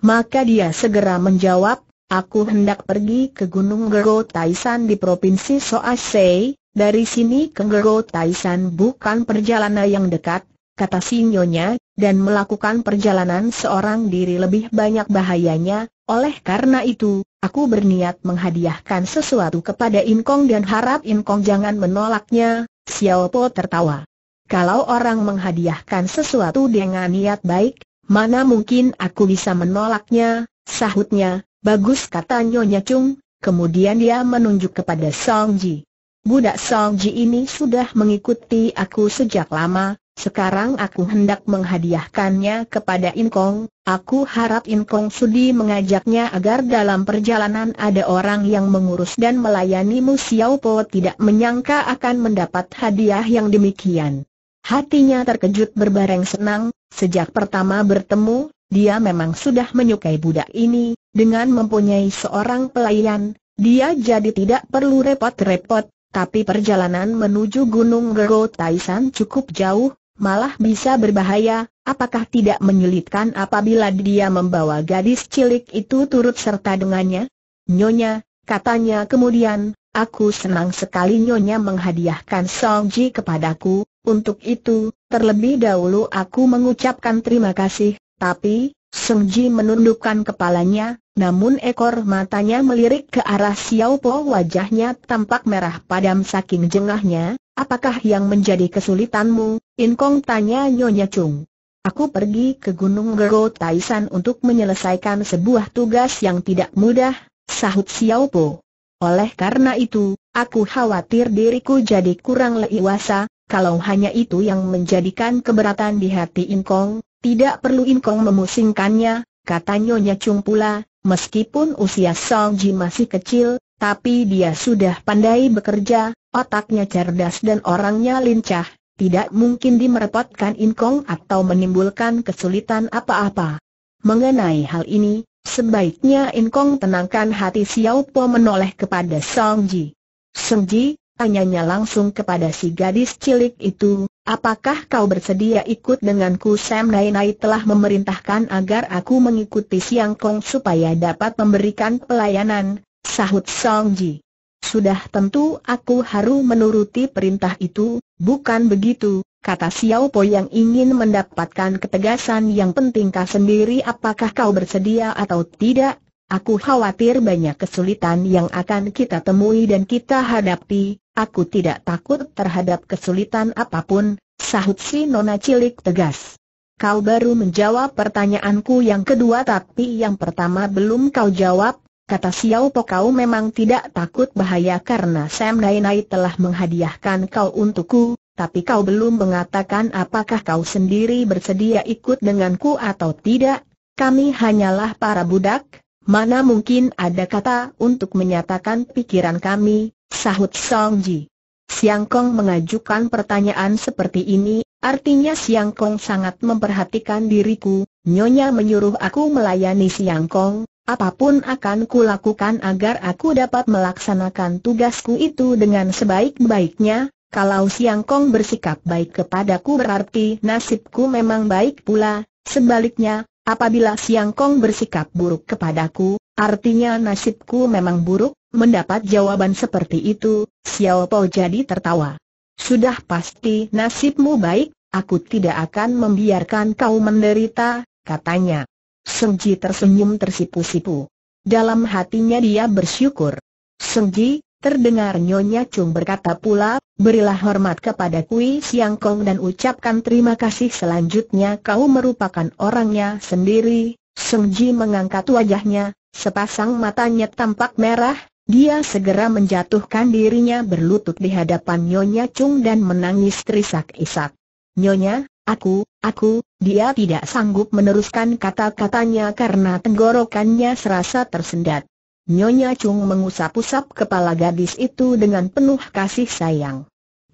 Maka dia segera menjawab, aku hendak pergi ke Gunung Gero Taisan di Provinsi Soasei, dari sini ke Gero Taisan bukan perjalanan yang dekat, kata sinyonya, dan melakukan perjalanan seorang diri lebih banyak bahayanya, oleh karena itu, aku berniat menghadiahkan sesuatu kepada Inkong dan harap Inkong jangan menolaknya, Xiao Po tertawa. Kalau orang menghadiahkan sesuatu dengan niat baik, mana mungkin aku bisa menolaknya, sahutnya, bagus kata Nyonya Chung, kemudian dia menunjuk kepada Song Ji. Budak Song Ji ini sudah mengikuti aku sejak lama, sekarang aku hendak menghadiahkannya kepada Inkong, aku harap Inkong sudi mengajaknya agar dalam perjalanan ada orang yang mengurus dan melayanimu Xiao Po tidak menyangka akan mendapat hadiah yang demikian. Hatinya terkejut berbareng senang, sejak pertama bertemu, dia memang sudah menyukai budak ini, dengan mempunyai seorang pelayan, dia jadi tidak perlu repot-repot tapi perjalanan menuju Gunung Gero Taisan cukup jauh, malah bisa berbahaya, apakah tidak menyulitkan apabila dia membawa gadis cilik itu turut serta dengannya? Nyonya, katanya kemudian, aku senang sekali Nyonya menghadiahkan Songji kepadaku, untuk itu, terlebih dahulu aku mengucapkan terima kasih, tapi, Songji menundukkan kepalanya, namun ekor matanya melirik ke arah Xiao Po wajahnya tampak merah padam saking jengahnya, apakah yang menjadi kesulitanmu, Inkong tanya Nyonya Chung. Aku pergi ke Gunung Gero Taisan untuk menyelesaikan sebuah tugas yang tidak mudah, sahut Xiao Po. Oleh karena itu, aku khawatir diriku jadi kurang leiwasa. kalau hanya itu yang menjadikan keberatan di hati Inkong, tidak perlu Inkong memusingkannya, kata Nyonya Chung pula, meskipun usia Song Ji masih kecil, tapi dia sudah pandai bekerja, otaknya cerdas dan orangnya lincah, tidak mungkin dimerepotkan Inkong atau menimbulkan kesulitan apa-apa. Mengenai hal ini, sebaiknya Inkong tenangkan hati Xiao Po menoleh kepada Song Ji. Song Ji, tanyanya langsung kepada si gadis cilik itu, apakah kau bersedia ikut denganku Sam Nai Nai telah memerintahkan agar aku mengikuti Siang Kong supaya dapat memberikan pelayanan, sahut Song Ji. Sudah tentu aku harus menuruti perintah itu, bukan begitu, kata Xiao Po yang ingin mendapatkan ketegasan yang penting kau sendiri apakah kau bersedia atau tidak, aku khawatir banyak kesulitan yang akan kita temui dan kita hadapi, aku tidak takut terhadap kesulitan apapun, sahut si nona cilik tegas. Kau baru menjawab pertanyaanku yang kedua tapi yang pertama belum kau jawab, Kata Xiao Po kau memang tidak takut bahaya karena Sam Nai telah menghadiahkan kau untukku, tapi kau belum mengatakan apakah kau sendiri bersedia ikut denganku atau tidak, kami hanyalah para budak, mana mungkin ada kata untuk menyatakan pikiran kami, sahut Song Ji. Siang Kong mengajukan pertanyaan seperti ini, artinya Siang Kong sangat memperhatikan diriku, Nyonya menyuruh aku melayani Siang Kong, Apapun akan kulakukan agar aku dapat melaksanakan tugasku itu dengan sebaik-baiknya, kalau Siang Kong bersikap baik kepadaku berarti nasibku memang baik pula, sebaliknya, apabila Siang Kong bersikap buruk kepadaku, artinya nasibku memang buruk, mendapat jawaban seperti itu, Xiao Po jadi tertawa. Sudah pasti nasibmu baik, aku tidak akan membiarkan kau menderita, katanya. Sengji tersenyum tersipu-sipu. Dalam hatinya dia bersyukur. Sengji, terdengar Nyonya Chung berkata pula, berilah hormat kepada Kui Siang Kong dan ucapkan terima kasih selanjutnya kau merupakan orangnya sendiri. Sengji mengangkat wajahnya, sepasang matanya tampak merah, dia segera menjatuhkan dirinya berlutut di hadapan Nyonya Chung dan menangis terisak-isak. Nyonya, Aku, aku, dia tidak sanggup meneruskan kata-katanya karena tenggorokannya serasa tersendat. Nyonya Chung mengusap-usap kepala gadis itu dengan penuh kasih sayang.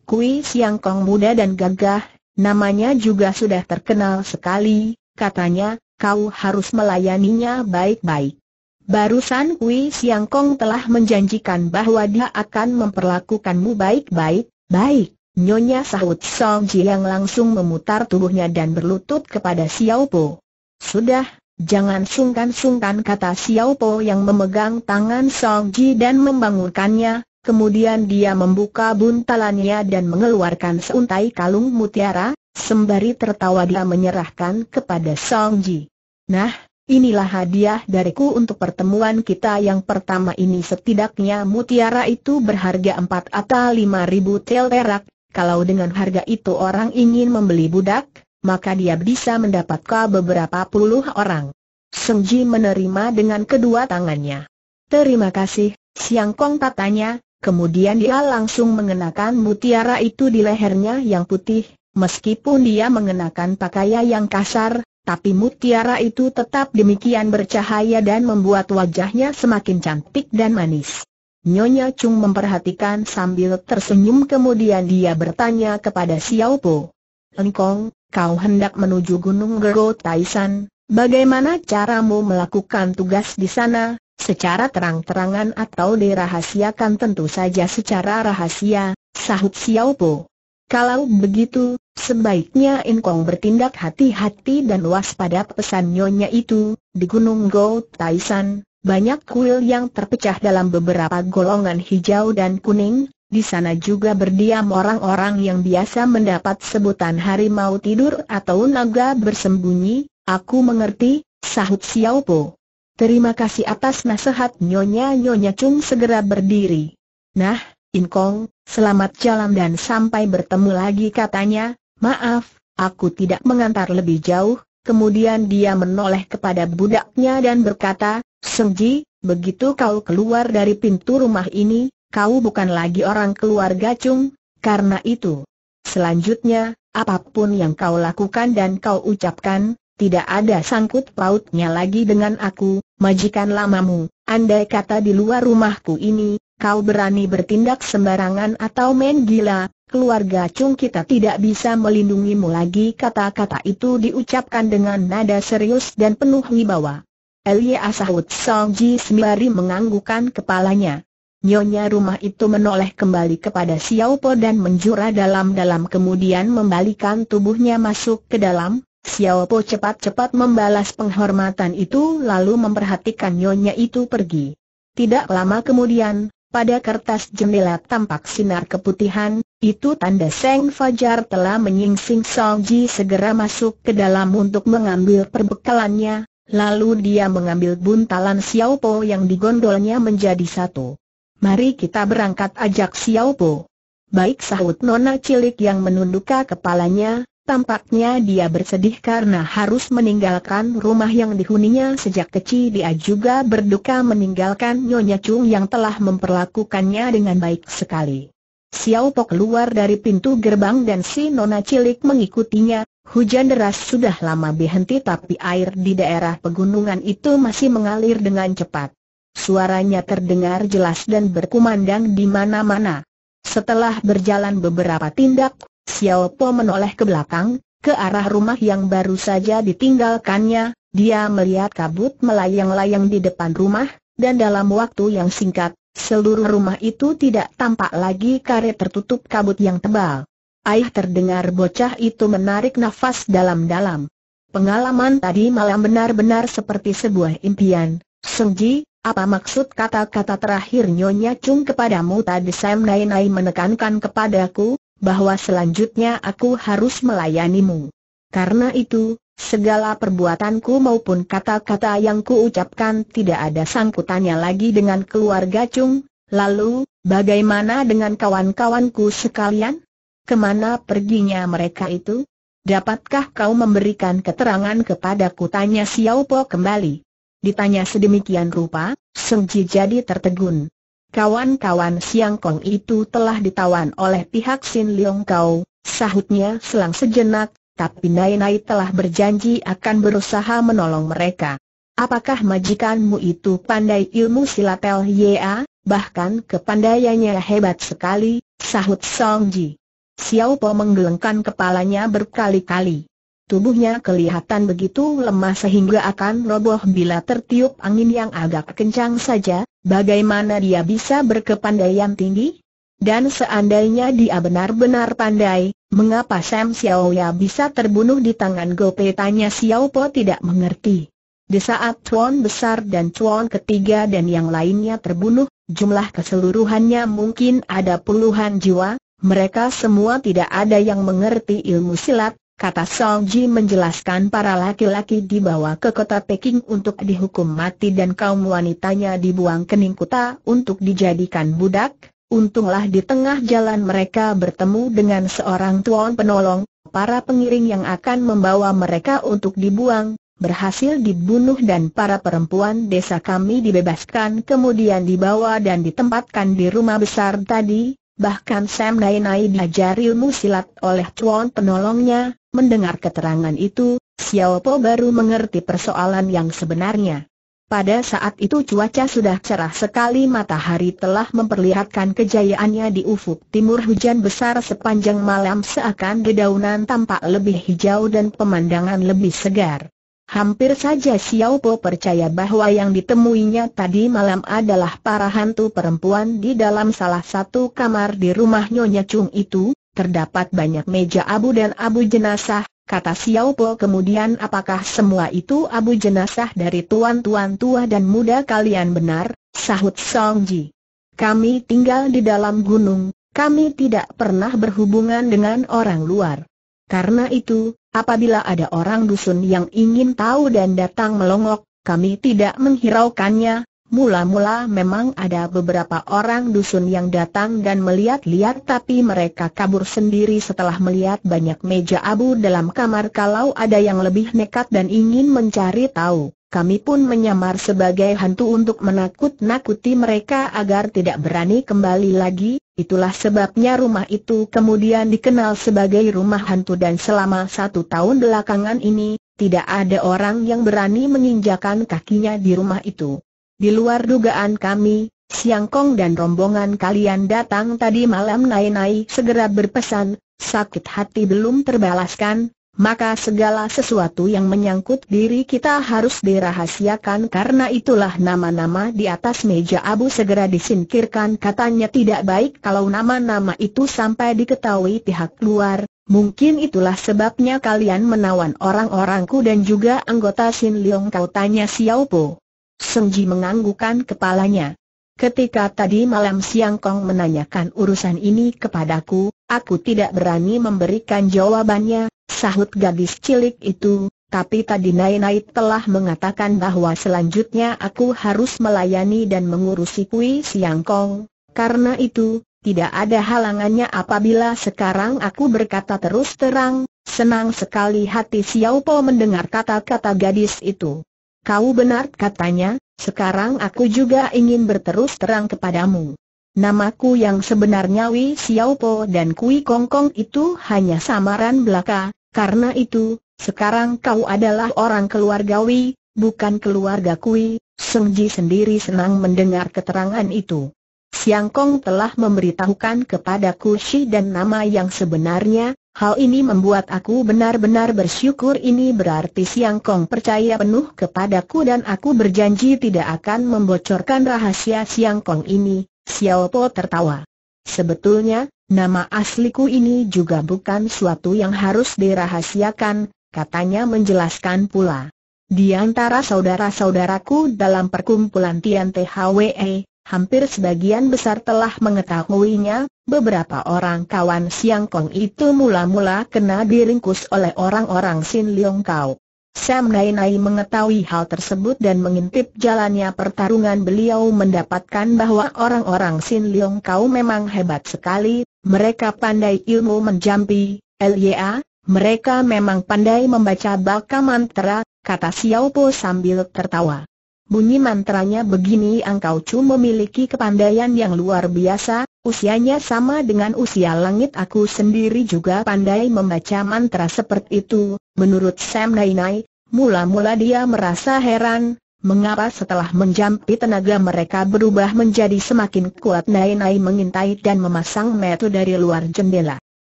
Kui Siang Kong muda dan gagah, namanya juga sudah terkenal sekali, katanya, kau harus melayaninya baik-baik. Barusan Kui Siang Kong telah menjanjikan bahwa dia akan memperlakukanmu baik-baik, baik. Nyonya sahut Song Ji yang langsung memutar tubuhnya dan berlutut kepada Xiao Po. Sudah, jangan sungkan-sungkan kata Xiao Po yang memegang tangan Song Ji dan membangunkannya, kemudian dia membuka buntalannya dan mengeluarkan seuntai kalung mutiara, sembari tertawa dia menyerahkan kepada Song Ji. Nah, Inilah hadiah dariku untuk pertemuan kita yang pertama ini setidaknya mutiara itu berharga empat atau lima ribu tel perak, kalau dengan harga itu orang ingin membeli budak, maka dia bisa mendapatkan beberapa puluh orang. Ji menerima dengan kedua tangannya. Terima kasih, Siang Kong tatanya, kemudian dia langsung mengenakan mutiara itu di lehernya yang putih, meskipun dia mengenakan pakaian yang kasar, tapi mutiara itu tetap demikian bercahaya dan membuat wajahnya semakin cantik dan manis. Nyonya Chung memperhatikan sambil tersenyum kemudian dia bertanya kepada Xiao Po. Lengkong, kau hendak menuju Gunung Gero Taisan, bagaimana caramu melakukan tugas di sana, secara terang-terangan atau dirahasiakan tentu saja secara rahasia, sahut Xiao Po. Kalau begitu, sebaiknya Engkong bertindak hati-hati dan waspada pesan Nyonya itu, di Gunung Gou Taisan, banyak kuil yang terpecah dalam beberapa golongan hijau dan kuning, di sana juga berdiam orang-orang yang biasa mendapat sebutan harimau tidur atau naga bersembunyi, aku mengerti, sahut Xiao Po. Terima kasih atas nasihat Nyonya Nyonya Chung segera berdiri. Nah, In Kong, selamat jalan dan sampai bertemu lagi katanya, maaf, aku tidak mengantar lebih jauh, kemudian dia menoleh kepada budaknya dan berkata, Semji, begitu kau keluar dari pintu rumah ini, kau bukan lagi orang keluarga Chung, karena itu. Selanjutnya, apapun yang kau lakukan dan kau ucapkan, tidak ada sangkut pautnya lagi dengan aku, majikan lamamu, andai kata di luar rumahku ini, kau berani bertindak sembarangan atau main gila, keluarga Chung kita tidak bisa melindungimu lagi kata-kata itu diucapkan dengan nada serius dan penuh wibawa. Elia sahut Song Ji sembari menganggukan kepalanya. Nyonya rumah itu menoleh kembali kepada Xiao Po dan menjura dalam-dalam kemudian membalikan tubuhnya masuk ke dalam. Xiao Po cepat-cepat membalas penghormatan itu lalu memperhatikan nyonya itu pergi. Tidak lama kemudian, pada kertas jendela tampak sinar keputihan, itu tanda Seng Fajar telah menyingsing Song Ji segera masuk ke dalam untuk mengambil perbekalannya, Lalu dia mengambil buntalan Xiao Po yang digondolnya menjadi satu. Mari kita berangkat ajak Xiao Po. Baik sahut nona cilik yang menundukkan kepalanya, tampaknya dia bersedih karena harus meninggalkan rumah yang dihuninya sejak kecil dia juga berduka meninggalkan Nyonya Chung yang telah memperlakukannya dengan baik sekali. Xiao Po keluar dari pintu gerbang dan si nona cilik mengikutinya, Hujan deras sudah lama berhenti tapi air di daerah pegunungan itu masih mengalir dengan cepat. Suaranya terdengar jelas dan berkumandang di mana-mana. Setelah berjalan beberapa tindak, Xiao Po menoleh ke belakang, ke arah rumah yang baru saja ditinggalkannya, dia melihat kabut melayang-layang di depan rumah, dan dalam waktu yang singkat, seluruh rumah itu tidak tampak lagi karet tertutup kabut yang tebal. Aih terdengar bocah itu menarik nafas dalam-dalam. Pengalaman tadi malam benar-benar seperti sebuah impian. Sengji, apa maksud kata-kata terakhir Nyonya Chung kepadamu tadi Sam Nai Nai menekankan kepadaku, bahwa selanjutnya aku harus melayanimu. Karena itu, segala perbuatanku maupun kata-kata yang kuucapkan tidak ada sangkutannya lagi dengan keluarga Chung. Lalu, bagaimana dengan kawan-kawanku sekalian? Kemana perginya mereka itu? Dapatkah kau memberikan keterangan kepadaku? Tanya Xiao Po kembali. Ditanya sedemikian rupa, Seng Ji jadi tertegun. Kawan-kawan Siang Kong itu telah ditawan oleh pihak Sin Leong Kau, sahutnya selang sejenak, tapi Nai Nai telah berjanji akan berusaha menolong mereka. Apakah majikanmu itu pandai ilmu silat LYA, bahkan kepandaiannya hebat sekali, sahut Song Ji. Xiao Po menggelengkan kepalanya berkali-kali. Tubuhnya kelihatan begitu lemah sehingga akan roboh bila tertiup angin yang agak kencang saja, bagaimana dia bisa berkepandaian tinggi? Dan seandainya dia benar-benar pandai, mengapa Sam Xiao Ya bisa terbunuh di tangan Gope? Tanya Xiao Po tidak mengerti. Di saat Chuan besar dan Chuan ketiga dan yang lainnya terbunuh, jumlah keseluruhannya mungkin ada puluhan jiwa, mereka semua tidak ada yang mengerti ilmu silat, kata Song Ji menjelaskan para laki-laki dibawa ke kota Peking untuk dihukum mati dan kaum wanitanya dibuang ke Ningkuta untuk dijadikan budak. Untunglah di tengah jalan mereka bertemu dengan seorang tuan penolong, para pengiring yang akan membawa mereka untuk dibuang, berhasil dibunuh dan para perempuan desa kami dibebaskan kemudian dibawa dan ditempatkan di rumah besar tadi, Bahkan Sam Nainai diajar ilmu silat oleh cuan penolongnya, mendengar keterangan itu, Xiao Po baru mengerti persoalan yang sebenarnya. Pada saat itu cuaca sudah cerah sekali matahari telah memperlihatkan kejayaannya di ufuk timur hujan besar sepanjang malam seakan dedaunan tampak lebih hijau dan pemandangan lebih segar. Hampir saja Xiao Po percaya bahwa yang ditemuinya tadi malam adalah para hantu perempuan di dalam salah satu kamar di rumah Nyonya Chung itu, terdapat banyak meja abu dan abu jenazah, kata Xiao Po kemudian apakah semua itu abu jenazah dari tuan-tuan tua dan muda kalian benar, sahut Song Ji. Kami tinggal di dalam gunung, kami tidak pernah berhubungan dengan orang luar. Karena itu, Apabila ada orang dusun yang ingin tahu dan datang melongok, kami tidak menghiraukannya. Mula-mula memang ada beberapa orang dusun yang datang dan melihat-lihat tapi mereka kabur sendiri setelah melihat banyak meja abu dalam kamar kalau ada yang lebih nekat dan ingin mencari tahu kami pun menyamar sebagai hantu untuk menakut-nakuti mereka agar tidak berani kembali lagi, itulah sebabnya rumah itu kemudian dikenal sebagai rumah hantu dan selama satu tahun belakangan ini, tidak ada orang yang berani menginjakan kakinya di rumah itu. Di luar dugaan kami, Siang Kong dan rombongan kalian datang tadi malam Nai Nai segera berpesan, sakit hati belum terbalaskan, maka segala sesuatu yang menyangkut diri kita harus dirahasiakan karena itulah nama-nama di atas meja abu segera disingkirkan katanya tidak baik kalau nama-nama itu sampai diketahui pihak luar, mungkin itulah sebabnya kalian menawan orang-orangku dan juga anggota Sin Leong kau tanya Xiao Po. ji menganggukan kepalanya. Ketika tadi malam Siang Kong menanyakan urusan ini kepadaku, aku tidak berani memberikan jawabannya, sahut gadis cilik itu, tapi tadi Nai Nai telah mengatakan bahwa selanjutnya aku harus melayani dan mengurusi Kui Siang Kong. Karena itu, tidak ada halangannya apabila sekarang aku berkata terus terang, senang sekali hati Xiao Po mendengar kata-kata gadis itu. Kau benar katanya, sekarang aku juga ingin berterus terang kepadamu. Namaku yang sebenarnya Wei Po dan Kui Kong Kong itu hanya samaran belaka, karena itu, sekarang kau adalah orang keluarga Wei, bukan keluarga Kui, Seng Ji sendiri senang mendengar keterangan itu. Siang Kong telah memberitahukan kepada Shi dan nama yang sebenarnya, hal ini membuat aku benar-benar bersyukur ini berarti Siang Kong percaya penuh kepadaku dan aku berjanji tidak akan membocorkan rahasia Siang Kong ini. Xiaopo tertawa. Sebetulnya, nama asliku ini juga bukan suatu yang harus dirahasiakan, katanya menjelaskan pula. Di antara saudara-saudaraku dalam perkumpulan Tian THWE, hampir sebagian besar telah mengetahuinya, beberapa orang kawan Siang Kong itu mula-mula kena diringkus oleh orang-orang Sin Leong Kau. Sam Nainai mengetahui hal tersebut dan mengintip jalannya pertarungan beliau mendapatkan bahwa orang-orang Sin Leong Kau memang hebat sekali, mereka pandai ilmu menjampi, LYA, mereka memang pandai membaca baka mantra, kata Xiao Po sambil tertawa. Bunyi mantranya begini engkau cuma memiliki kepandaian yang luar biasa, Usianya sama dengan usia langit aku sendiri juga pandai membaca mantra seperti itu, menurut Sam Nainai, mula-mula dia merasa heran, mengapa setelah menjampi tenaga mereka berubah menjadi semakin kuat Nainai mengintai dan memasang metu dari luar jendela.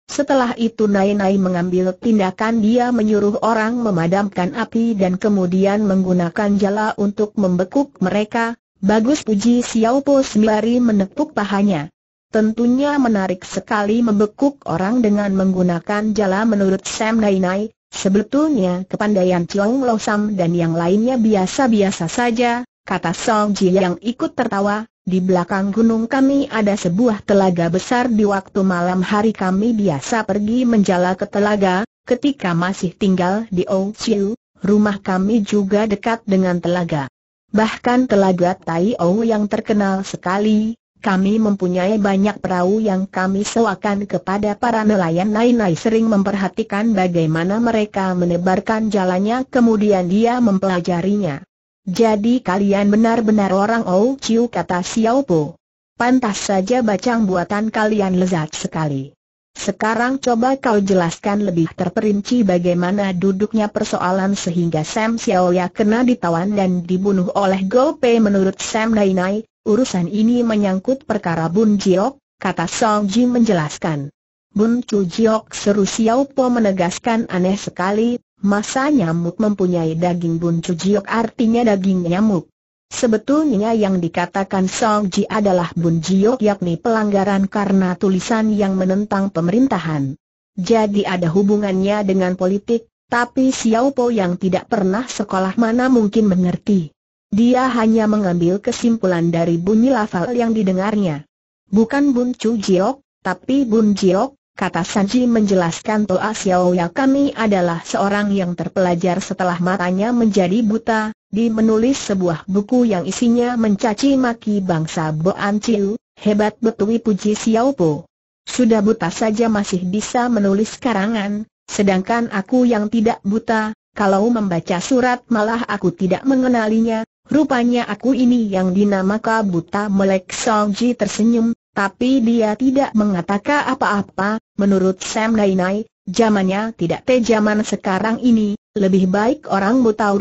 Setelah itu Nainai mengambil tindakan dia menyuruh orang memadamkan api dan kemudian menggunakan jala untuk membekuk mereka, Bagus puji Xiao Po sembari menepuk pahanya. Tentunya menarik sekali membekuk orang dengan menggunakan jala menurut Sam Nai Nai. sebetulnya kepandaian Chiong Lo Sam dan yang lainnya biasa-biasa saja, kata Song Ji yang ikut tertawa, di belakang gunung kami ada sebuah telaga besar di waktu malam hari kami biasa pergi menjala ke telaga, ketika masih tinggal di Old Chiu, rumah kami juga dekat dengan telaga. Bahkan telaga Tai O yang terkenal sekali, kami mempunyai banyak perahu yang kami sewakan kepada para nelayan Nainai sering memperhatikan bagaimana mereka menebarkan jalannya kemudian dia mempelajarinya. Jadi kalian benar-benar orang Ou Chiu kata Xiao Po. Pantas saja bacang buatan kalian lezat sekali. Sekarang coba kau jelaskan lebih terperinci bagaimana duduknya persoalan sehingga Sam Xiaoya kena ditawan dan dibunuh oleh Gope menurut Sam Nainai, urusan ini menyangkut perkara Bun Jiok, kata Song Ji menjelaskan. Bun Chu Jiok seru Xiao Po menegaskan aneh sekali, masa nyamuk mempunyai daging Bun Chu Jiok artinya daging nyamuk. Sebetulnya yang dikatakan Song Ji adalah Bun Jiok yakni pelanggaran karena tulisan yang menentang pemerintahan. Jadi ada hubungannya dengan politik, tapi Xiao Po yang tidak pernah sekolah mana mungkin mengerti. Dia hanya mengambil kesimpulan dari bunyi lafal yang didengarnya. Bukan Bun Chu Jiok, tapi Bun Jiok, kata Sanji menjelaskan Toa Xiaoya kami adalah seorang yang terpelajar setelah matanya menjadi buta, di menulis sebuah buku yang isinya mencaci maki bangsa Boan Chiu, hebat betui puji Xiao Po. Sudah buta saja masih bisa menulis karangan, sedangkan aku yang tidak buta, kalau membaca surat malah aku tidak mengenalinya, Rupanya aku ini yang dinamakan buta melek Songji tersenyum, tapi dia tidak mengatakan apa-apa, menurut Sam Dainai, zamannya tidak te zaman sekarang ini, lebih baik orang buta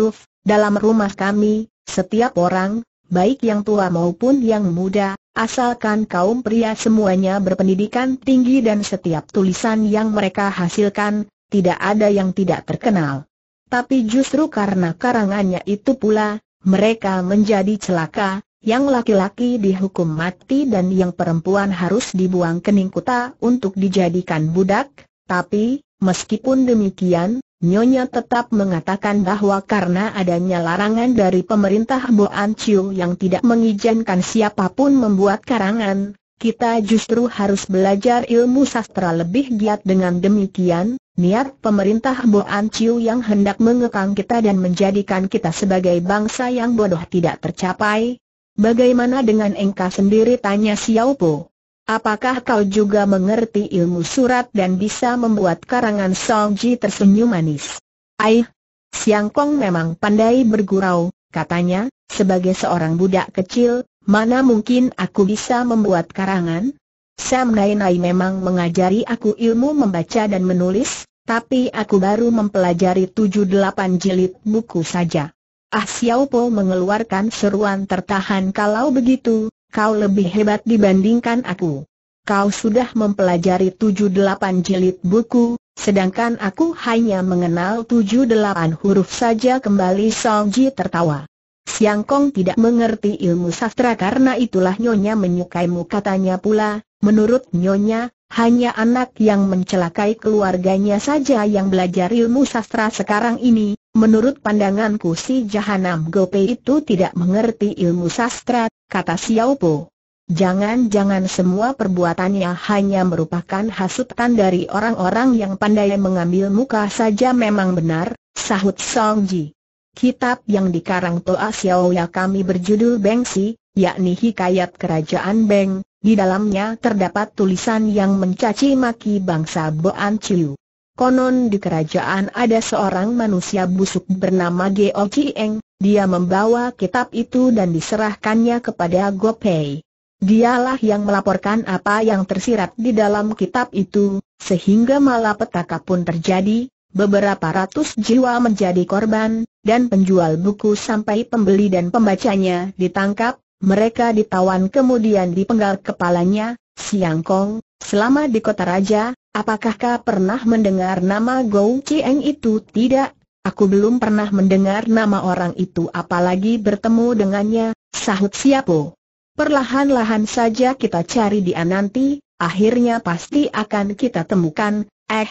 dalam rumah kami, setiap orang, baik yang tua maupun yang muda, asalkan kaum pria semuanya berpendidikan tinggi dan setiap tulisan yang mereka hasilkan, tidak ada yang tidak terkenal. Tapi justru karena karangannya itu pula, mereka menjadi celaka, yang laki-laki dihukum mati dan yang perempuan harus dibuang ke Ningkuta untuk dijadikan budak, tapi, meskipun demikian, Nyonya tetap mengatakan bahwa karena adanya larangan dari pemerintah Boan Chiu yang tidak mengizinkan siapapun membuat karangan, kita justru harus belajar ilmu sastra lebih giat dengan demikian, niat pemerintah Boan Chiu yang hendak mengekang kita dan menjadikan kita sebagai bangsa yang bodoh tidak tercapai, Bagaimana dengan engkau sendiri tanya Xiao Po? Apakah kau juga mengerti ilmu surat dan bisa membuat karangan Song Ji tersenyum manis? Aih, Siang Kong memang pandai bergurau, katanya, sebagai seorang budak kecil, mana mungkin aku bisa membuat karangan? Sam Nai Nai memang mengajari aku ilmu membaca dan menulis, tapi aku baru mempelajari tujuh delapan jilid buku saja. Ah Xiao Po mengeluarkan seruan tertahan kalau begitu, kau lebih hebat dibandingkan aku. Kau sudah mempelajari tujuh delapan jilid buku, sedangkan aku hanya mengenal tujuh delapan huruf saja kembali Song Ji tertawa. Siang Kong tidak mengerti ilmu sastra karena itulah Nyonya menyukaimu katanya pula, menurut Nyonya, hanya anak yang mencelakai keluarganya saja yang belajar ilmu sastra sekarang ini, Menurut pandanganku si Jahanam Gope itu tidak mengerti ilmu sastra, kata Xiao Po. Jangan-jangan semua perbuatannya hanya merupakan hasutan dari orang-orang yang pandai mengambil muka saja memang benar, sahut Song Ji. Kitab yang dikarang Toa Xiao Ya kami berjudul Bengsi, yakni Hikayat Kerajaan Beng, di dalamnya terdapat tulisan yang mencaci maki bangsa Boan Chiu. Konon di kerajaan ada seorang manusia busuk bernama Geo Chieng, dia membawa kitab itu dan diserahkannya kepada Gopei. Dialah yang melaporkan apa yang tersirat di dalam kitab itu, sehingga malapetaka pun terjadi, beberapa ratus jiwa menjadi korban, dan penjual buku sampai pembeli dan pembacanya ditangkap, mereka ditawan kemudian dipenggal kepalanya, Siang Kong, selama di kota raja, Apakah kau pernah mendengar nama Gou Cheng itu? Tidak, aku belum pernah mendengar nama orang itu apalagi bertemu dengannya, sahut Siapo. Perlahan-lahan saja kita cari dia nanti, akhirnya pasti akan kita temukan. Eh,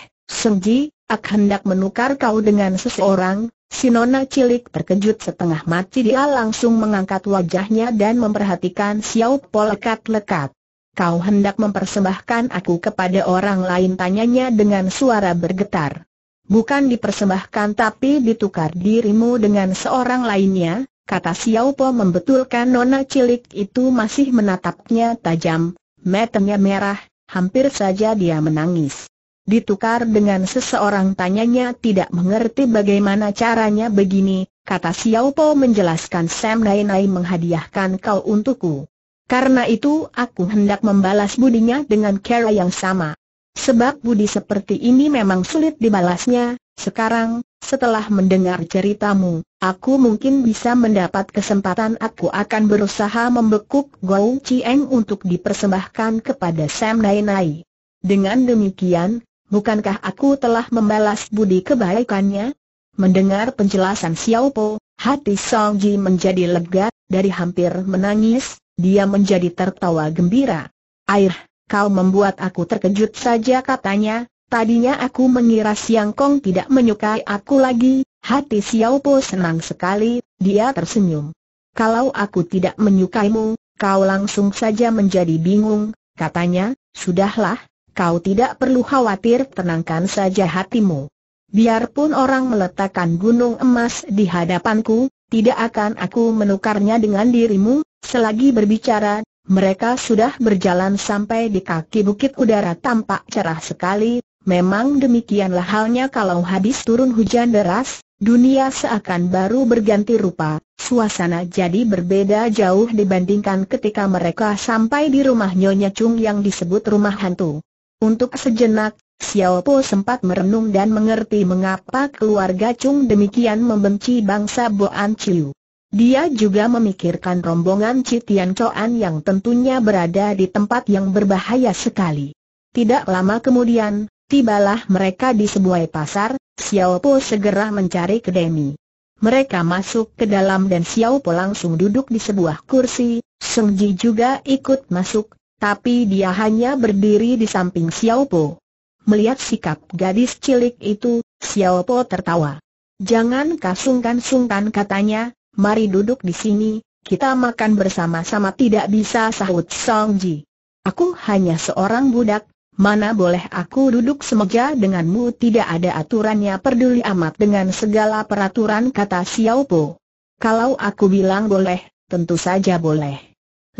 Ji, aku hendak menukar kau dengan seseorang, si nona cilik terkejut setengah mati dia langsung mengangkat wajahnya dan memperhatikan Xiao Po lekat-lekat. Kau hendak mempersembahkan aku kepada orang lain tanyanya dengan suara bergetar. Bukan dipersembahkan tapi ditukar dirimu dengan seorang lainnya, kata Xiao Po membetulkan nona cilik itu masih menatapnya tajam, matanya merah, hampir saja dia menangis. Ditukar dengan seseorang tanyanya tidak mengerti bagaimana caranya begini, kata Xiao Po menjelaskan Sam Nainai menghadiahkan kau untukku. Karena itu aku hendak membalas budinya dengan cara yang sama. Sebab budi seperti ini memang sulit dibalasnya, sekarang, setelah mendengar ceritamu, aku mungkin bisa mendapat kesempatan aku akan berusaha membekuk Gou Chieng untuk dipersembahkan kepada Sam Nai Nai. Dengan demikian, bukankah aku telah membalas budi kebaikannya? Mendengar penjelasan Xiao Po, hati Song Ji menjadi lega, dari hampir menangis, dia menjadi tertawa gembira. Air, kau membuat aku terkejut saja katanya, tadinya aku mengira Siang Kong tidak menyukai aku lagi, hati Xiao Po senang sekali, dia tersenyum. Kalau aku tidak menyukaimu, kau langsung saja menjadi bingung, katanya, sudahlah, kau tidak perlu khawatir tenangkan saja hatimu. Biarpun orang meletakkan gunung emas di hadapanku, tidak akan aku menukarnya dengan dirimu, selagi berbicara, mereka sudah berjalan sampai di kaki bukit udara tampak cerah sekali, memang demikianlah halnya kalau habis turun hujan deras, dunia seakan baru berganti rupa, suasana jadi berbeda jauh dibandingkan ketika mereka sampai di rumah Nyonya Chung yang disebut rumah hantu. Untuk sejenak, Xiao Po sempat merenung dan mengerti mengapa keluarga Chung demikian membenci bangsa Boan Chiu. Dia juga memikirkan rombongan Citian Coan yang tentunya berada di tempat yang berbahaya sekali. Tidak lama kemudian, tibalah mereka di sebuah pasar, Xiao Po segera mencari kedai Mereka masuk ke dalam dan Xiao Po langsung duduk di sebuah kursi, Seng Ji juga ikut masuk, tapi dia hanya berdiri di samping Xiao Po. Melihat sikap gadis cilik itu, Xiao Po tertawa. Jangan kasungkan-sungkan katanya, mari duduk di sini, kita makan bersama-sama tidak bisa sahut Song Ji. Aku hanya seorang budak, mana boleh aku duduk semeja denganmu tidak ada aturannya peduli amat dengan segala peraturan kata Xiao Po. Kalau aku bilang boleh, tentu saja boleh.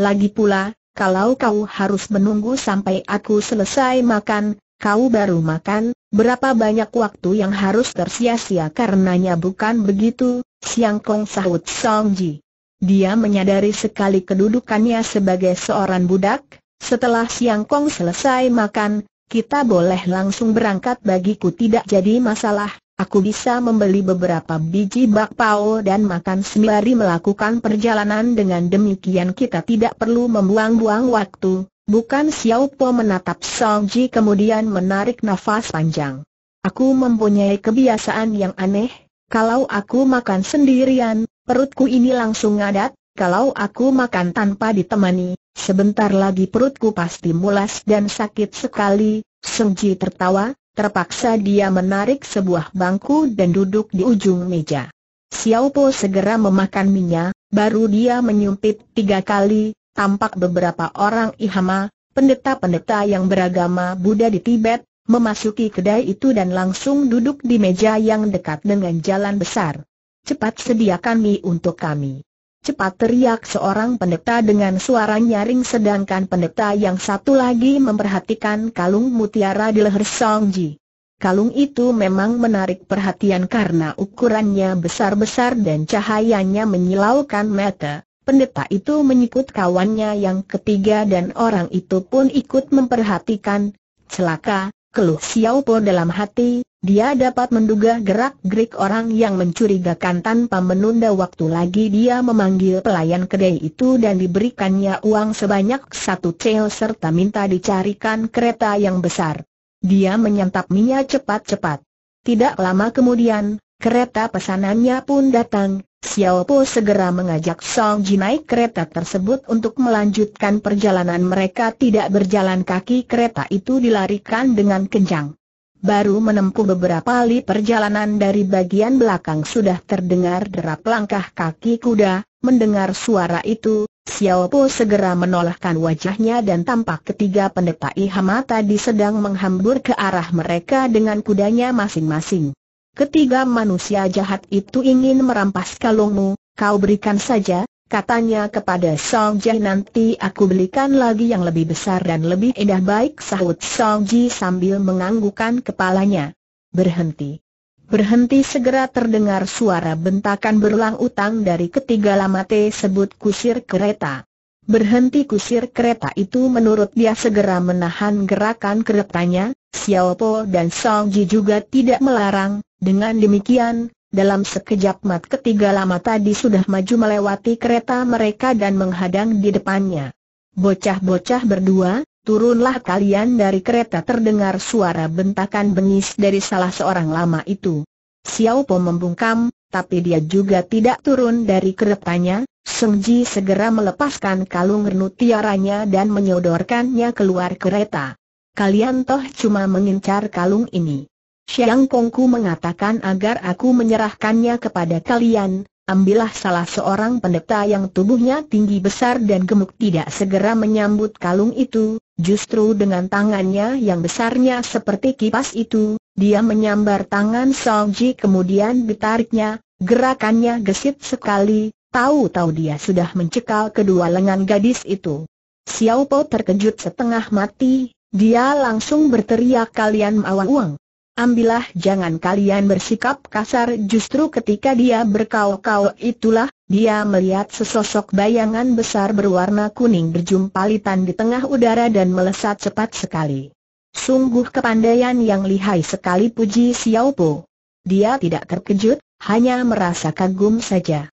Lagi pula, kalau kau harus menunggu sampai aku selesai makan, kau baru makan, berapa banyak waktu yang harus tersia-sia karenanya bukan begitu, Siang Kong sahut Song Ji. Dia menyadari sekali kedudukannya sebagai seorang budak, setelah Siang Kong selesai makan, kita boleh langsung berangkat bagiku tidak jadi masalah, aku bisa membeli beberapa biji bakpao dan makan sembari melakukan perjalanan dengan demikian kita tidak perlu membuang-buang waktu, Bukan Xiao Po menatap Song Ji kemudian menarik nafas panjang. Aku mempunyai kebiasaan yang aneh, kalau aku makan sendirian, perutku ini langsung ngadat, kalau aku makan tanpa ditemani, sebentar lagi perutku pasti mulas dan sakit sekali. Song Ji tertawa, terpaksa dia menarik sebuah bangku dan duduk di ujung meja. Xiao Po segera memakan minyak, baru dia menyumpit tiga kali, tampak beberapa orang ihama, pendeta-pendeta yang beragama Buddha di Tibet, memasuki kedai itu dan langsung duduk di meja yang dekat dengan jalan besar. Cepat sediakan mie untuk kami. Cepat teriak seorang pendeta dengan suara nyaring sedangkan pendeta yang satu lagi memperhatikan kalung mutiara di leher Song Ji. Kalung itu memang menarik perhatian karena ukurannya besar-besar dan cahayanya menyilaukan mata. Pendeta itu menyikut kawannya yang ketiga dan orang itu pun ikut memperhatikan. Celaka, keluh Xiao Po dalam hati, dia dapat menduga gerak-gerik orang yang mencurigakan tanpa menunda waktu lagi dia memanggil pelayan kedai itu dan diberikannya uang sebanyak satu cel serta minta dicarikan kereta yang besar. Dia menyantap minyak cepat-cepat. Tidak lama kemudian, kereta pesanannya pun datang, Xiao Po segera mengajak Song Ji naik kereta tersebut untuk melanjutkan perjalanan mereka tidak berjalan kaki kereta itu dilarikan dengan kencang. Baru menempuh beberapa li perjalanan dari bagian belakang sudah terdengar derap langkah kaki kuda, mendengar suara itu, Xiao Po segera menolakkan wajahnya dan tampak ketiga pendeta Ihamata tadi sedang menghambur ke arah mereka dengan kudanya masing-masing ketiga manusia jahat itu ingin merampas kalungmu, kau berikan saja, katanya kepada Song Ji nanti aku belikan lagi yang lebih besar dan lebih indah baik sahut Song Ji sambil menganggukan kepalanya. Berhenti. Berhenti segera terdengar suara bentakan berulang utang dari ketiga lamate sebut kusir kereta. Berhenti kusir kereta itu menurut dia segera menahan gerakan keretanya, Xiao Po dan Song Ji juga tidak melarang, dengan demikian, dalam sekejap mat ketiga lama tadi sudah maju melewati kereta mereka dan menghadang di depannya. Bocah-bocah berdua, turunlah kalian dari kereta terdengar suara bentakan bengis dari salah seorang lama itu. Xiao Po membungkam, tapi dia juga tidak turun dari keretanya, Seng Ji segera melepaskan kalung renu tiaranya dan menyodorkannya keluar kereta. Kalian toh cuma mengincar kalung ini. Siang Kongku mengatakan agar aku menyerahkannya kepada kalian, ambillah salah seorang pendeta yang tubuhnya tinggi besar dan gemuk tidak segera menyambut kalung itu, justru dengan tangannya yang besarnya seperti kipas itu, dia menyambar tangan Song Ji kemudian ditariknya, gerakannya gesit sekali, Tahu-tahu dia sudah mencekal kedua lengan gadis itu. Xiao Po terkejut setengah mati, dia langsung berteriak kalian mawang uang. Ambillah jangan kalian bersikap kasar justru ketika dia berkau-kau itulah, dia melihat sesosok bayangan besar berwarna kuning berjumpalitan di tengah udara dan melesat cepat sekali. Sungguh kepandaian yang lihai sekali puji Xiao Po. Dia tidak terkejut, hanya merasa kagum saja.